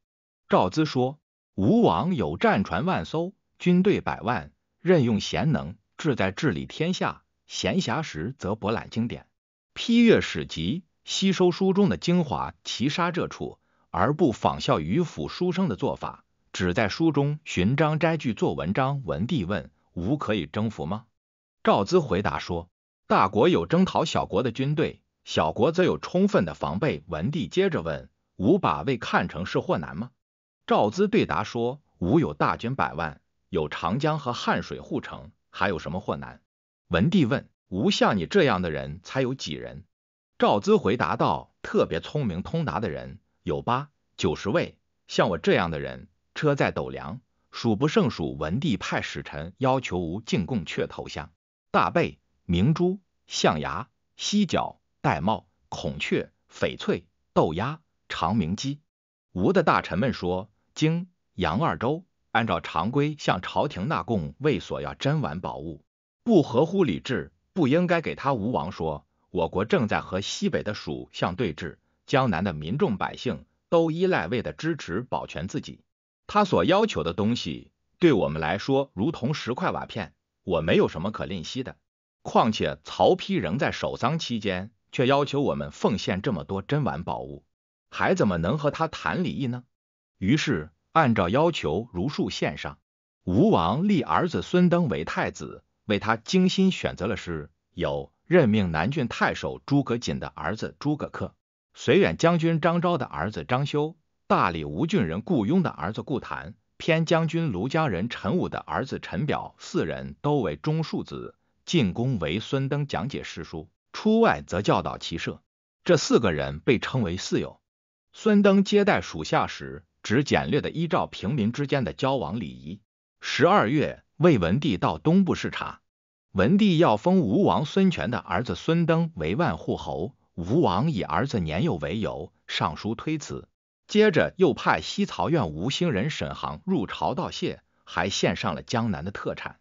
赵资说：“吴王有战船万艘，军队百万，任用贤能，志在治理天下。闲暇时则博览经典，批阅史籍，吸收书中的精华，齐杀这处，而不仿效迂腐书生的做法，只在书中寻章摘句做文章。”文帝问：“吴可以征服吗？”赵资回答说：“大国有征讨小国的军队，小国则有充分的防备。”文帝接着问：“吴把魏看成是祸难吗？”赵资对答说：“吴有大军百万，有长江和汉水护城，还有什么困难？”文帝问：“吴像你这样的人才有几人？”赵资回答道：“特别聪明通达的人有八九十位，像我这样的人车载斗量，数不胜数。”文帝派使臣要求吴进贡雀头像、大贝、明珠、象牙、犀角、玳瑁、孔雀、翡翠、豆鸦、长鸣鸡。吴的大臣们说。经杨二州按照常规向朝廷纳贡，为索要珍玩宝物，不合乎礼制，不应该给他。吴王说：“我国正在和西北的蜀相对峙，江南的民众百姓都依赖魏的支持保全自己。他所要求的东西，对我们来说如同十块瓦片，我没有什么可吝惜的。况且曹丕仍在守丧期间，却要求我们奉献这么多珍玩宝物，还怎么能和他谈礼义呢？”于是按照要求如数献上。吴王立儿子孙登为太子，为他精心选择了诗，有任命南郡太守诸葛瑾的儿子诸葛恪、绥远将军张昭的儿子张修，大理吴郡人顾雍的儿子顾谭、偏将军庐江人陈武的儿子陈表，四人都为中庶子，进宫为孙登讲解诗书，出外则教导骑射。这四个人被称为四友。孙登接待属下时，只简略的依照平民之间的交往礼仪。十二月，魏文帝到东部视察，文帝要封吴王孙权的儿子孙登为万户侯，吴王以儿子年幼为由上书推辞。接着又派西曹院吴兴人沈航入朝道谢，还献上了江南的特产。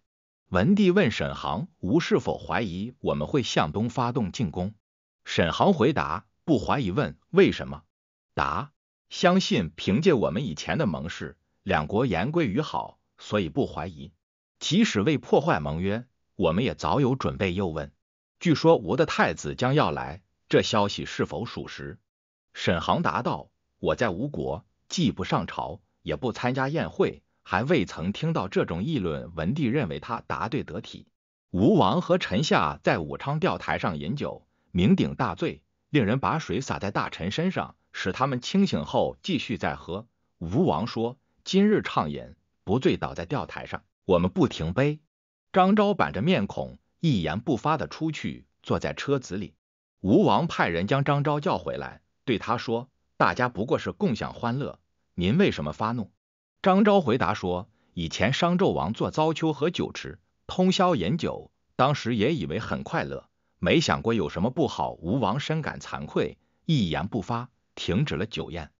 文帝问沈航：“吴是否怀疑我们会向东发动进攻？”沈航回答：“不怀疑。”问：“为什么？”答。相信凭借我们以前的盟誓，两国言归于好，所以不怀疑。即使为破坏盟约，我们也早有准备。又问：据说吴的太子将要来，这消息是否属实？沈航答道：我在吴国，既不上朝，也不参加宴会，还未曾听到这种议论。文帝认为他答对得体。吴王和臣下在武昌钓台上饮酒，酩酊大醉，令人把水洒在大臣身上。使他们清醒后继续再喝。吴王说：“今日畅饮，不醉倒在钓台上，我们不停杯。”张昭板着面孔，一言不发的出去，坐在车子里。吴王派人将张昭叫回来，对他说：“大家不过是共享欢乐，您为什么发怒？”张昭回答说：“以前商纣王坐糟丘和酒池，通宵饮酒，当时也以为很快乐，没想过有什么不好。”吴王深感惭愧，一言不发。停止了酒宴。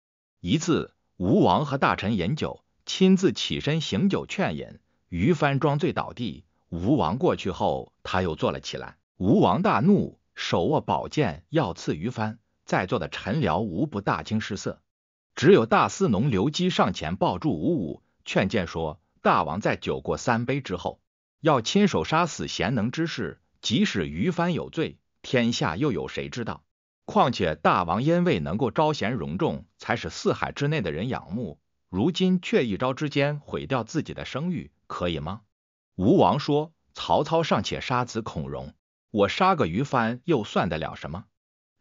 一次，吴王和大臣饮酒，亲自起身醒酒劝饮。于番装醉倒地，吴王过去后，他又坐了起来。吴王大怒，手握宝剑要刺于番。在座的臣僚无不大惊失色，只有大司农刘基上前抱住吴武，劝谏说：“大王在酒过三杯之后，要亲手杀死贤能之士，即使于番有罪，天下又有谁知道？”况且大王因为能够招贤容众，才使四海之内的人仰慕。如今却一朝之间毁掉自己的声誉，可以吗？吴王说：“曹操尚且杀子孔融，我杀个于翻又算得了什么？”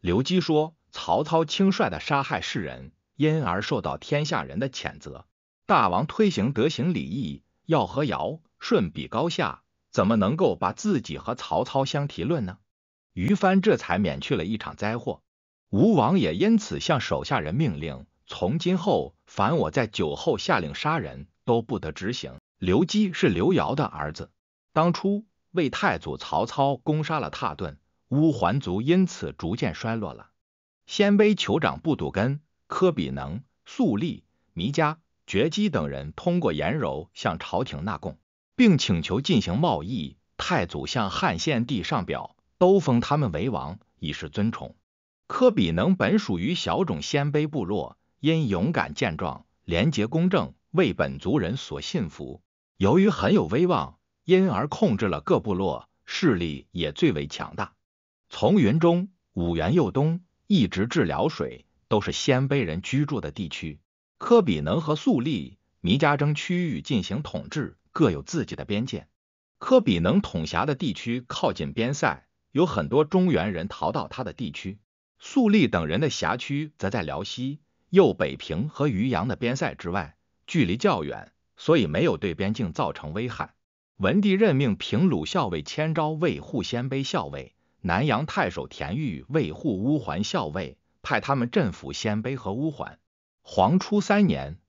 刘基说：“曹操轻率地杀害世人，因而受到天下人的谴责。大王推行德行礼义，要和尧、舜比高下，怎么能够把自己和曹操相提论呢？”于翻这才免去了一场灾祸，吴王也因此向手下人命令：从今后，凡我在酒后下令杀人，都不得执行。刘基是刘繇的儿子，当初魏太祖曹操攻杀了蹋顿，乌桓族因此逐渐衰落了。鲜卑酋长布度根、科比能、粟利、弥迦、绝基等人通过颜柔向朝廷纳贡，并请求进行贸易。太祖向汉献帝上表。都封他们为王，以示尊崇。科比能本属于小种鲜卑部落，因勇敢健壮、廉洁公正，为本族人所信服。由于很有威望，因而控制了各部落，势力也最为强大。从云中、五原、右东一直至辽水，都是鲜卑人居住的地区。科比能和粟立、弥加争区域进行统治，各有自己的边界。科比能统辖的地区靠近边塞。有很多中原人逃到他的地区，粟立等人的辖区则在辽西、右北平和渔阳的边塞之外，距离较远，所以没有对边境造成危害。文帝任命平鲁校尉千昭为护鲜卑校尉，南阳太守田豫为护乌桓校尉，派他们镇抚鲜卑和乌桓。黄初三年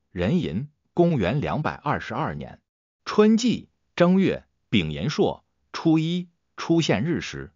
（公元两百二十二年）春季正月丙寅朔初一，出现日食。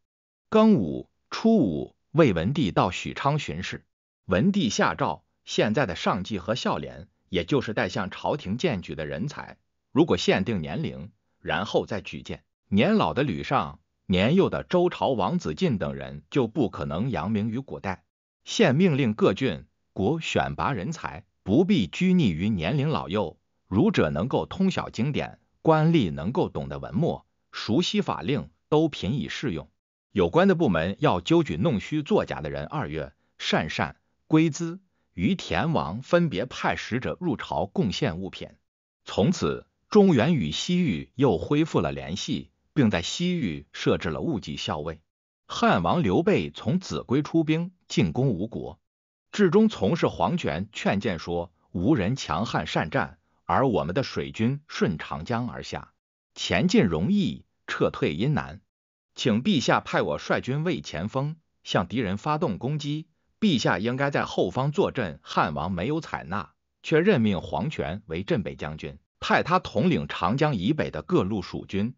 庚午初五，魏文帝到许昌巡视。文帝下诏：现在的上计和孝廉，也就是代向朝廷荐举的人才，如果限定年龄，然后再举荐，年老的吕尚、年幼的周朝王子晋等人，就不可能扬名于古代。现命令各郡国选拔人才，不必拘泥于年龄老幼。儒者能够通晓经典，官吏能够懂得文墨，熟悉法令，都频以适用。有关的部门要纠举弄虚作假的人。二月，单善、龟兹、于田王分别派使者入朝贡献物品。从此，中原与西域又恢复了联系，并在西域设置了戊级校尉。汉王刘备从秭归出兵进攻吴国。至中从事黄权劝谏说：无人强悍善战，而我们的水军顺长江而下，前进容易，撤退因难。请陛下派我率军为前锋，向敌人发动攻击。陛下应该在后方坐镇。汉王没有采纳，却任命黄权为镇北将军，派他统领长江以北的各路蜀军，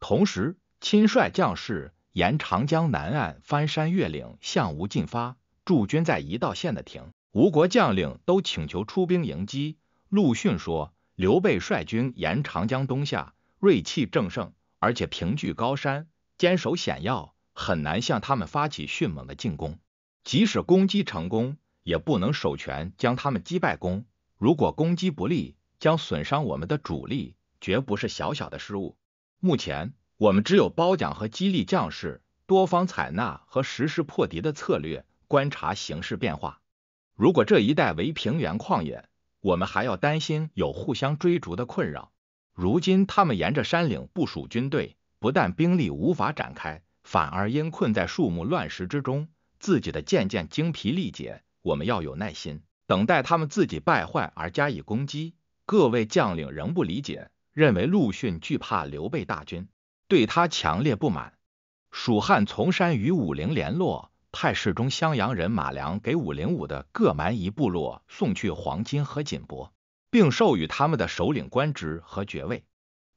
同时亲率将士沿长江南岸翻山越岭向吴进发，驻军在一道县的亭。吴国将领都请求出兵迎击。陆逊说：“刘备率军沿长江东下，锐气正盛，而且凭据高山。”坚守险要，很难向他们发起迅猛的进攻。即使攻击成功，也不能守权将他们击败。攻如果攻击不利，将损伤我们的主力，绝不是小小的失误。目前，我们只有褒奖和激励将士，多方采纳和实施破敌的策略，观察形势变化。如果这一带为平原旷野，我们还要担心有互相追逐的困扰。如今，他们沿着山岭部署军队。不但兵力无法展开，反而因困在树木乱石之中，自己的渐渐精疲力竭。我们要有耐心，等待他们自己败坏而加以攻击。各位将领仍不理解，认为陆逊惧怕刘备大军，对他强烈不满。蜀汉从山与武陵联络，派侍中襄阳人马良给武陵五的各蛮夷部落送去黄金和锦帛，并授予他们的首领官职和爵位。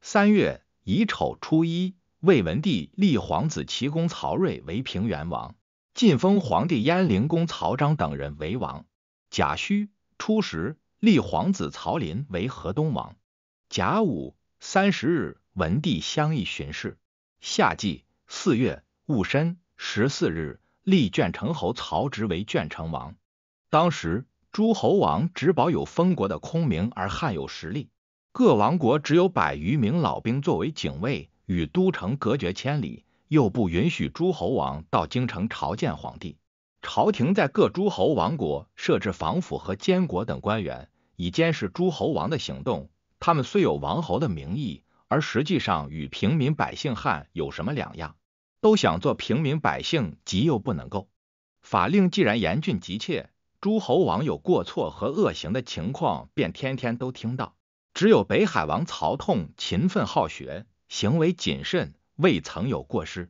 三月。乙丑初一，魏文帝立皇子齐公曹睿为平原王，晋封皇帝鄢陵公曹彰等人为王。甲戌初十，立皇子曹林为河东王。甲午三十日，文帝相议巡视。夏季四月戊申十四日，立鄄城侯曹植为鄄城王。当时诸侯王只保有封国的空名，而汉有实力。各王国只有百余名老兵作为警卫，与都城隔绝千里，又不允许诸侯王到京城朝见皇帝。朝廷在各诸侯王国设置防府和监国等官员，以监视诸侯王的行动。他们虽有王侯的名义，而实际上与平民百姓汉有什么两样？都想做平民百姓，即又不能够。法令既然严峻急切，诸侯王有过错和恶行的情况，便天天都听到。只有北海王曹统勤奋好学，行为谨慎，未曾有过失。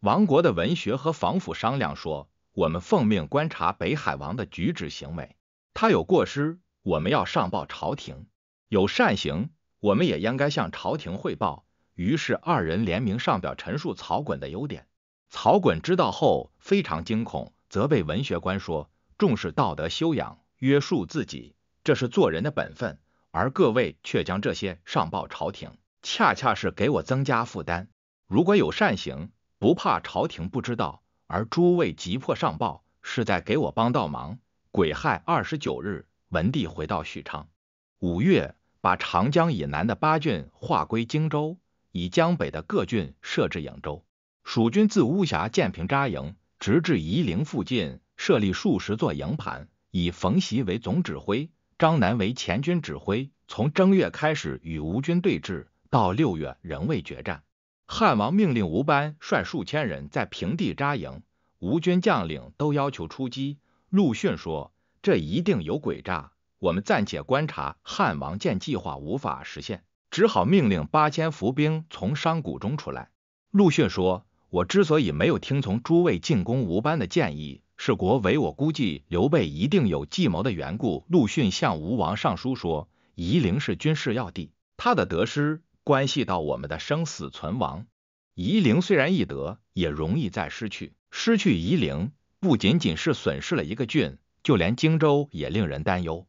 王国的文学和防腐商量说：“我们奉命观察北海王的举止行为，他有过失，我们要上报朝廷；有善行，我们也应该向朝廷汇报。”于是二人联名上表陈述曹衮的优点。曹衮知道后非常惊恐，责备文学官说：“重视道德修养，约束自己，这是做人的本分。”而各位却将这些上报朝廷，恰恰是给我增加负担。如果有善行，不怕朝廷不知道；而诸位急迫上报，是在给我帮倒忙。癸亥二十九日，文帝回到许昌。五月，把长江以南的八郡划归荆州，以江北的各郡设置颍州。蜀军自巫峡建平扎营，直至夷陵附近，设立数十座营盘，以冯习为总指挥。张南为前军指挥，从正月开始与吴军对峙，到六月仍未决战。汉王命令吴班率数千人在平地扎营，吴军将领都要求出击。陆逊说：“这一定有诡诈，我们暂且观察。”汉王见计划无法实现，只好命令八千伏兵从山谷中出来。陆逊说：“我之所以没有听从诸位进攻吴班的建议。”是国为我估计，刘备一定有计谋的缘故。陆逊向吴王上书说：“夷陵是军事要地，他的得失关系到我们的生死存亡。夷陵虽然易得，也容易再失去。失去夷陵，不仅仅是损失了一个郡，就连荆州也令人担忧。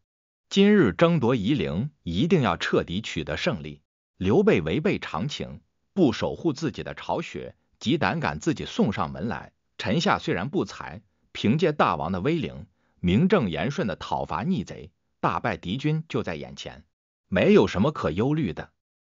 今日争夺夷陵，一定要彻底取得胜利。刘备违背常情，不守护自己的巢穴，即胆敢自己送上门来。臣下虽然不才。”凭借大王的威灵，名正言顺的讨伐逆贼，大败敌军就在眼前，没有什么可忧虑的。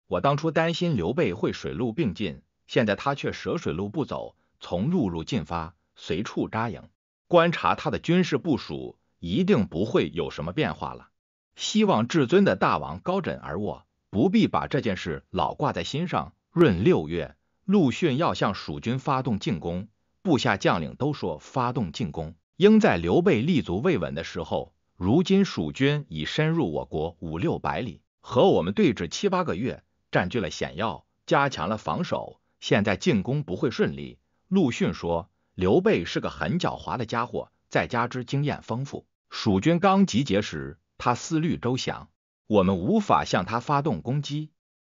我当初担心刘备会水陆并进，现在他却舍水路不走，从陆路进发，随处扎营，观察他的军事部署，一定不会有什么变化了。希望至尊的大王高枕而卧，不必把这件事老挂在心上。闰六月，陆逊要向蜀军发动进攻。部下将领都说，发动进攻应在刘备立足未稳的时候。如今蜀军已深入我国五六百里，和我们对峙七八个月，占据了险要，加强了防守。现在进攻不会顺利。陆逊说：“刘备是个很狡猾的家伙，再加之经验丰富。蜀军刚集结时，他思虑周详，我们无法向他发动攻击。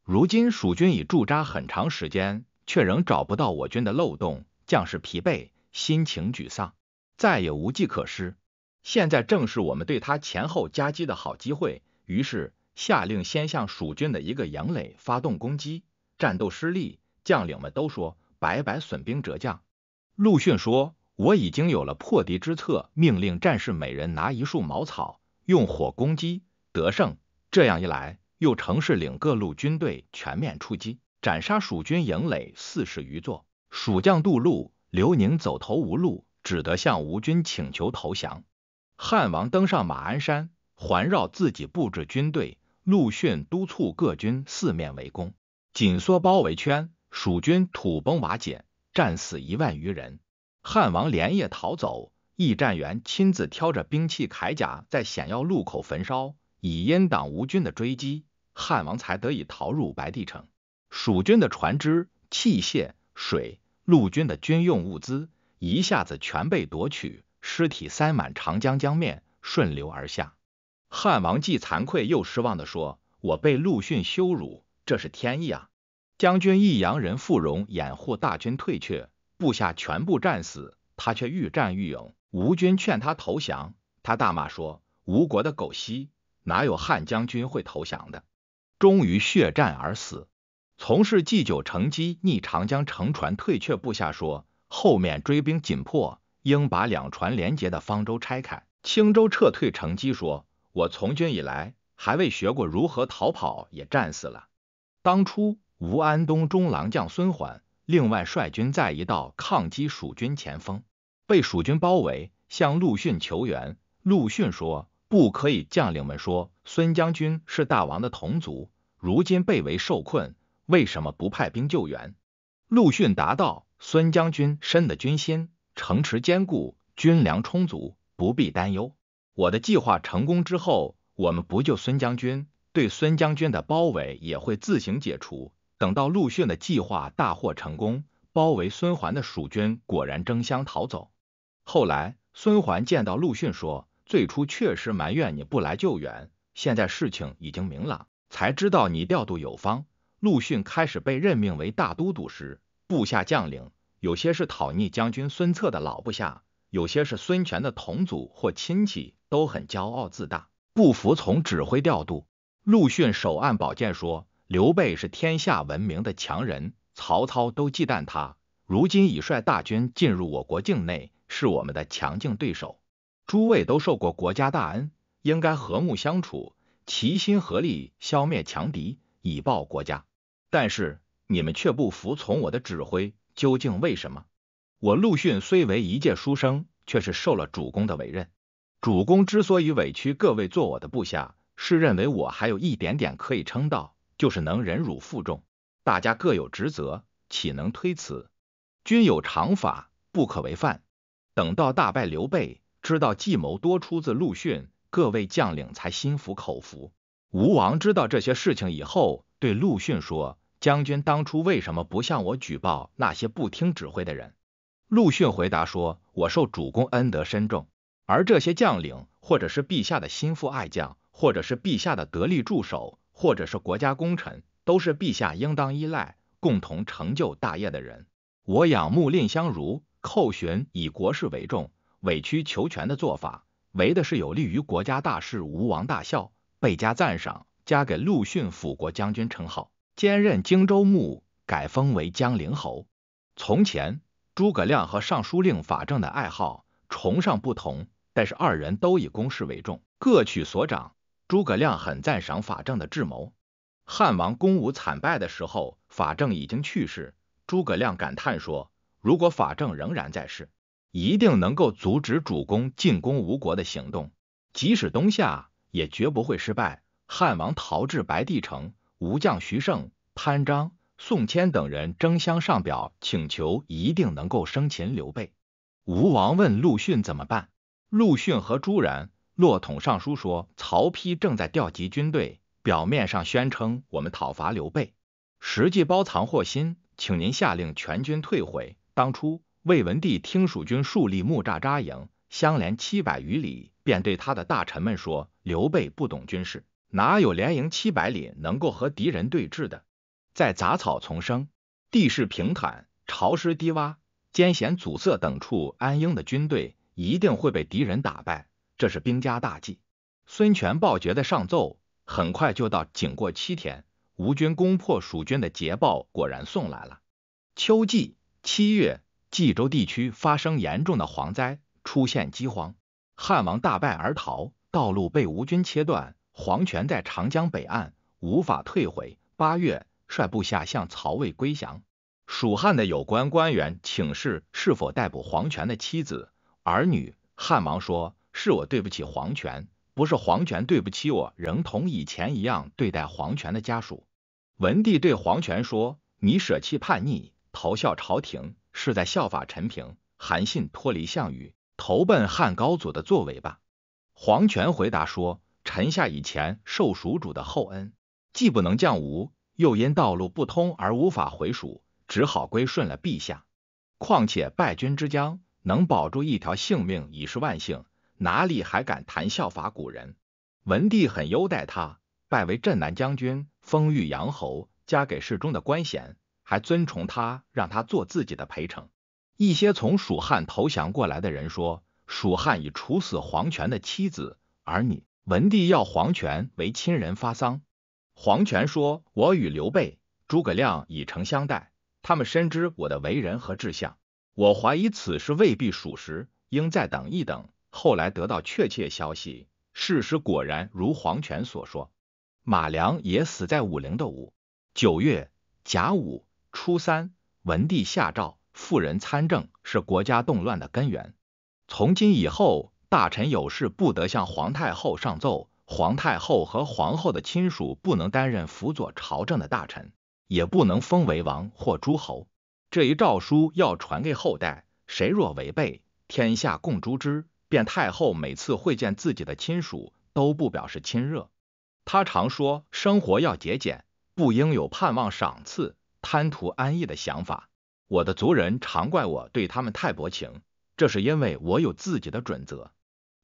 如今蜀军已驻扎很长时间，却仍找不到我军的漏洞。”将士疲惫，心情沮丧，再也无计可施。现在正是我们对他前后夹击的好机会，于是下令先向蜀军的一个营垒发动攻击。战斗失利，将领们都说白白损兵折将。陆逊说：“我已经有了破敌之策，命令战士每人拿一束茅草，用火攻击，得胜。这样一来，又乘势领各路军队全面出击，斩杀蜀军营垒四十余座。”蜀将杜陆、刘宁走投无路，只得向吴军请求投降。汉王登上马鞍山，环绕自己布置军队。陆逊督促各军四面围攻，紧缩包围圈，蜀军土崩瓦解，战死一万余人。汉王连夜逃走，驿站员亲自挑着兵器铠甲在险要路口焚烧，以因挡吴军的追击，汉王才得以逃入白帝城。蜀军的船只、器械。水，陆军的军用物资一下子全被夺取，尸体塞满长江江面，顺流而下。汉王既惭愧又失望地说：“我被陆逊羞辱，这是天意啊！”将军义阳人傅融掩护大军退却，部下全部战死，他却愈战愈勇。吴军劝他投降，他大骂说：“吴国的狗西，哪有汉将军会投降的？”终于血战而死。从事祭酒乘机逆长江乘船退却，部下说后面追兵紧迫，应把两船连结的方舟拆开。青州撤退，乘机说：“我从军以来，还未学过如何逃跑，也战死了。”当初吴安东中郎将孙桓，另外率军在一道抗击蜀军前锋，被蜀军包围，向陆逊求援。陆逊说：“不可以。”将领们说：“孙将军是大王的同族，如今被围受困。”为什么不派兵救援？陆逊答道：“孙将军深得军心，城池坚固，军粮充足，不必担忧。我的计划成功之后，我们不救孙将军，对孙将军的包围也会自行解除。等到陆逊的计划大获成功，包围孙桓的蜀军果然争相逃走。后来，孙桓见到陆逊说：‘最初确实埋怨你不来救援，现在事情已经明朗，才知道你调度有方。’”陆逊开始被任命为大都督时，部下将领有些是讨逆将军孙策的老部下，有些是孙权的同族或亲戚，都很骄傲自大，不服从指挥调度。陆逊手按宝剑说：“刘备是天下闻名的强人，曹操都忌惮他。如今已率大军进入我国境内，是我们的强劲对手。诸位都受过国家大恩，应该和睦相处，齐心合力消灭强敌。”以报国家，但是你们却不服从我的指挥，究竟为什么？我陆逊虽为一介书生，却是受了主公的委任。主公之所以委屈各位做我的部下，是认为我还有一点点可以称道，就是能忍辱负重。大家各有职责，岂能推辞？君有常法，不可违犯。等到大败刘备，知道计谋多出自陆逊，各位将领才心服口服。吴王知道这些事情以后，对陆逊说：“将军当初为什么不向我举报那些不听指挥的人？”陆逊回答说：“我受主公恩德深重，而这些将领，或者是陛下的心腹爱将，或者是陛下的得力助手，或者是国家功臣，都是陛下应当依赖、共同成就大业的人。我仰慕蔺相如、寇寻以国事为重、委曲求全的做法，为的是有利于国家大事。吴王大笑。”倍加赞赏，加给陆逊辅国将军称号，兼任荆州牧，改封为江陵侯。从前，诸葛亮和尚书令法正的爱好崇尚不同，但是二人都以公事为重，各取所长。诸葛亮很赞赏法正的智谋。汉王攻吴惨败的时候，法正已经去世。诸葛亮感叹说：“如果法正仍然在世，一定能够阻止主公进攻吴国的行动。即使东夏、也绝不会失败。汉王逃至白帝城，吴将徐盛、潘璋、宋谦等人争相上表请求，一定能够生擒刘备。吴王问陆逊怎么办，陆逊和朱然、骆统上书说，曹丕正在调集军队，表面上宣称我们讨伐刘备，实际包藏祸心，请您下令全军退回。当初魏文帝听蜀军树立木栅扎营。相连七百余里，便对他的大臣们说：“刘备不懂军事，哪有连营七百里能够和敌人对峙的？在杂草丛生、地势平坦、潮湿低洼、艰险阻塞等处，安营的军队一定会被敌人打败，这是兵家大忌。”孙权报捷的上奏很快就到，仅过七天，吴军攻破蜀军的捷报果然送来了。秋季七月，冀州地区发生严重的蝗灾。出现饥荒，汉王大败而逃，道路被吴军切断。黄权在长江北岸无法退回，八月率部下向曹魏归降。蜀汉的有关官员请示是否逮捕黄权的妻子、儿女，汉王说：“是我对不起黄权，不是黄权对不起我，仍同以前一样对待黄权的家属。”文帝对黄权说：“你舍弃叛逆，投效朝廷，是在效法陈平、韩信脱离项羽。”投奔汉高祖的作为吧。黄权回答说：“臣下以前受蜀主的厚恩，既不能降吴，又因道路不通而无法回蜀，只好归顺了陛下。况且败军之将，能保住一条性命已是万幸，哪里还敢谈效法古人？”文帝很优待他，拜为镇南将军，封玉阳侯，加给侍中的官衔，还尊崇他，让他做自己的陪臣。一些从蜀汉投降过来的人说，蜀汉已处死黄权的妻子儿女，文帝要黄权为亲人发丧。黄权说：“我与刘备、诸葛亮以诚相待，他们深知我的为人和志向。我怀疑此事未必属实，应再等一等。”后来得到确切消息，事实果然如黄权所说。马良也死在武陵的武。九月甲午初三，文帝下诏。妇人参政是国家动乱的根源。从今以后，大臣有事不得向皇太后上奏，皇太后和皇后的亲属不能担任辅佐朝政的大臣，也不能封为王或诸侯。这一诏书要传给后代，谁若违背，天下共诛之。便太后每次会见自己的亲属，都不表示亲热。她常说，生活要节俭，不应有盼望赏赐、贪图安逸的想法。我的族人常怪我对他们太薄情，这是因为我有自己的准则。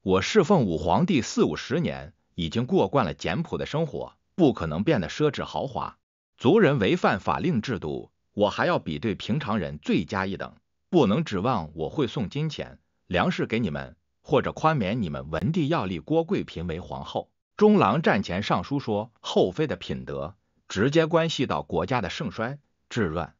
我侍奉武皇帝四五十年，已经过惯了简朴的生活，不可能变得奢侈豪华。族人违反法令制度，我还要比对平常人罪加一等，不能指望我会送金钱、粮食给你们，或者宽免你们。文帝要立郭贵嫔为皇后，中郎战前上书说，后妃的品德直接关系到国家的盛衰治乱。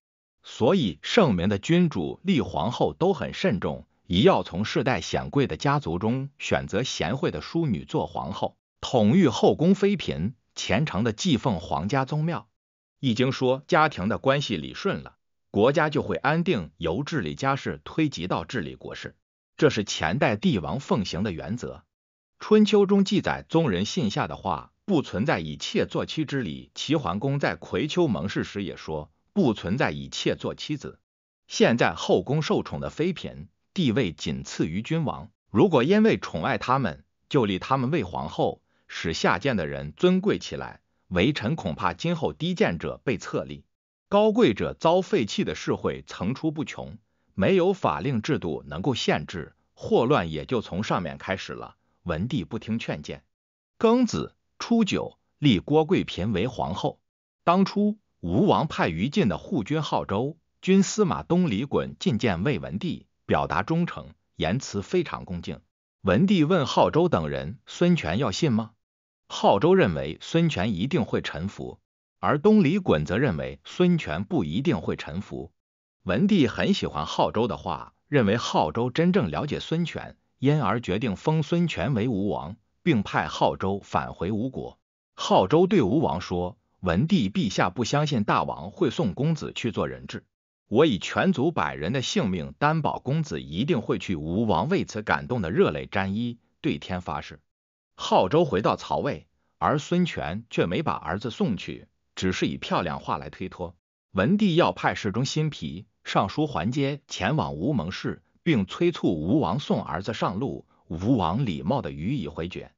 所以，圣明的君主立皇后都很慎重，一要从世代显贵的家族中选择贤惠的淑女做皇后，统御后宫妃嫔，虔诚地祭奉皇家宗庙。《易经》说，家庭的关系理顺了，国家就会安定，由治理家事推及到治理国事，这是前代帝王奉行的原则。《春秋》中记载，宗人信下的话，不存在以妾作妻之礼。齐桓公在葵丘盟誓时也说。不存在以妾做妻子。现在后宫受宠的妃嫔地位仅次于君王，如果因为宠爱他们就立他们为皇后，使下贱的人尊贵起来，为臣恐怕今后低贱者被册立，高贵者遭废弃的事会层出不穷，没有法令制度能够限制，祸乱也就从上面开始了。文帝不听劝谏，庚子初九立郭贵嫔为皇后。当初。吴王派于禁的护军号州、军司马东李衮觐见魏文帝，表达忠诚，言辞非常恭敬。文帝问号州等人：“孙权要信吗？”号州认为孙权一定会臣服，而东李衮则认为孙权不一定会臣服。文帝很喜欢号州的话，认为号州真正了解孙权，因而决定封孙权为吴王，并派号州返回吴国。号州对吴王说。文帝陛下不相信大王会送公子去做人质，我以全族百人的性命担保，公子一定会去。吴王为此感动的热泪沾衣，对天发誓。浩州回到曹魏，而孙权却没把儿子送去，只是以漂亮话来推脱。文帝要派侍中辛毗上书桓阶，前往吴盟氏，并催促吴王送儿子上路。吴王礼貌的予以回绝，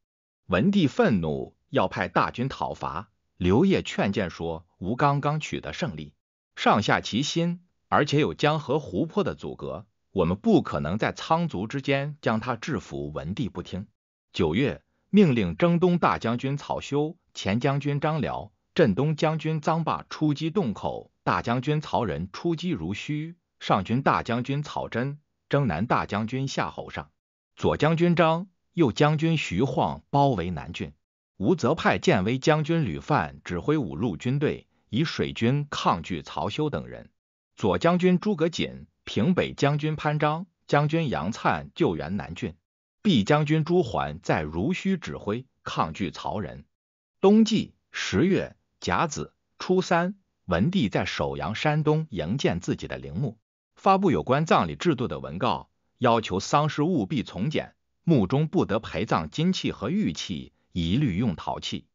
文帝愤怒，要派大军讨伐。刘烨劝谏说：“吴刚刚取得胜利，上下齐心，而且有江河湖泊的阻隔，我们不可能在仓卒之间将他制服。”文帝不听。九月，命令征东大将军曹休、前将军张辽、镇东将军臧霸出击洞口，大将军曹仁出击如须，上军大将军曹真、征南大将军夏侯尚、左将军张、右将军徐晃包围南郡。吴则派建威将军吕范指挥五路军队，以水军抗拒曹休等人。左将军诸葛瑾、平北将军潘璋、将军杨粲救援南郡。毕将军朱桓在濡须指挥，抗拒曹仁。冬季十月甲子初三，文帝在首阳山东营建自己的陵墓，发布有关葬礼制度的文告，要求丧事务必从简，墓中不得陪葬金器和玉器。一律用陶器，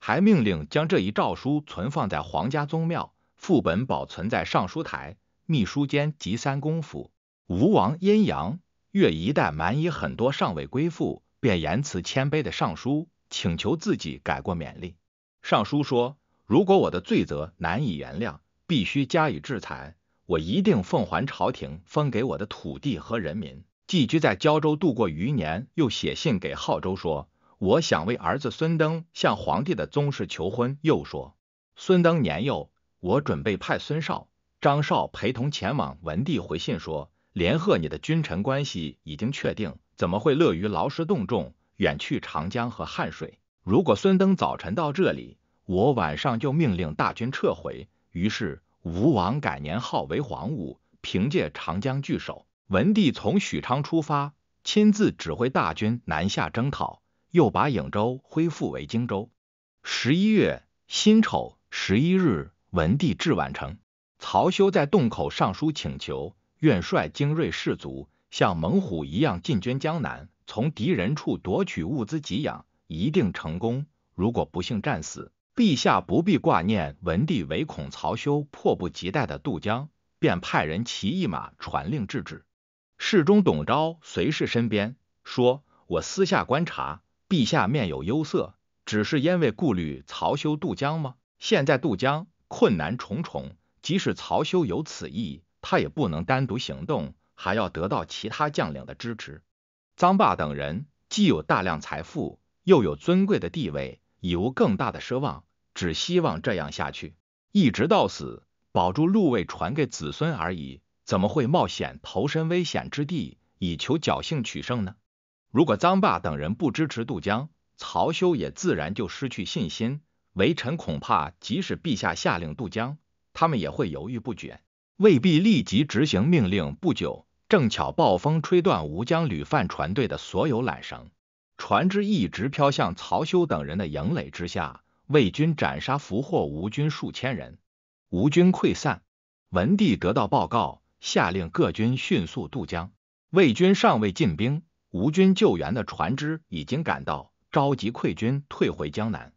还命令将这一诏书存放在皇家宗庙，副本保存在尚书台、秘书监及三公府。吴王阴阳越一旦蛮夷很多尚未归附，便言辞谦卑的尚书请求自己改过勉励。尚书说：“如果我的罪责难以原谅，必须加以制裁，我一定奉还朝廷分给我的土地和人民，寄居在胶州度过余年。”又写信给浩州说。我想为儿子孙登向皇帝的宗室求婚，又说孙登年幼，我准备派孙少、张少陪同前往。文帝回信说：“联合你的君臣关系已经确定，怎么会乐于劳师动众，远去长江和汉水？如果孙登早晨到这里，我晚上就命令大军撤回。”于是吴王改年号为黄武，凭借长江据守。文帝从许昌出发，亲自指挥大军南下征讨。又把颍州恢复为荆州。十一月辛丑十一日，文帝至宛城，曹休在洞口上书请求，愿率精锐士卒像猛虎一样进军江南，从敌人处夺取物资给养，一定成功。如果不幸战死，陛下不必挂念。文帝唯恐曹休迫不及待的渡江，便派人骑一马传令制止。侍中董昭随侍身边，说：“我私下观察。”陛下面有忧色，只是因为顾虑曹休渡江吗？现在渡江困难重重，即使曹休有此意，他也不能单独行动，还要得到其他将领的支持。臧霸等人既有大量财富，又有尊贵的地位，已无更大的奢望，只希望这样下去，一直到死，保住禄位，传给子孙而已。怎么会冒险投身危险之地，以求侥幸取胜呢？如果臧霸等人不支持渡江，曹休也自然就失去信心。微臣恐怕，即使陛下下令渡江，他们也会犹豫不决，未必立即执行命令。不久，正巧暴风吹断吴江旅犯船队的所有缆绳，船只一直飘向曹休等人的营垒之下。魏军斩杀俘获吴军数千人，吴军溃散。文帝得到报告，下令各军迅速渡江。魏军尚未进兵。吴军救援的船只已经赶到，召集溃军退回江南。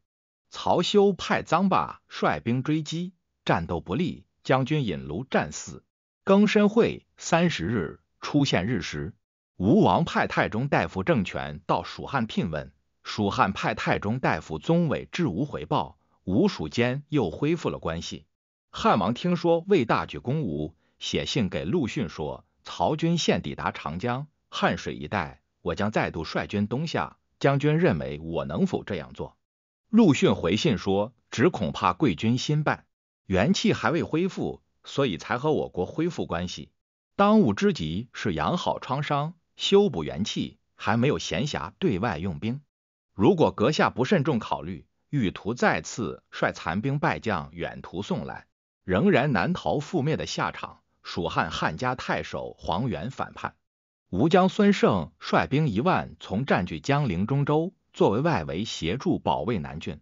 曹休派臧霸率兵追击，战斗不利，将军尹卢战死。庚申会三十日出现日食。吴王派太中大夫郑权到蜀汉聘问，蜀汉派太中大夫宗伟至吴回报，吴蜀间又恢复了关系。汉王听说魏大举攻吴，写信给陆逊说：曹军现抵达长江、汉水一带。我将再度率军东下，将军认为我能否这样做？陆逊回信说：“只恐怕贵军新败，元气还未恢复，所以才和我国恢复关系。当务之急是养好创伤，修补元气，还没有闲暇对外用兵。如果阁下不慎重考虑，欲图再次率残兵败将远途送来，仍然难逃覆灭的下场。”蜀汉汉家太守黄元反叛。吴将孙胜率兵一万，从占据江陵、中州，作为外围协助保卫南郡。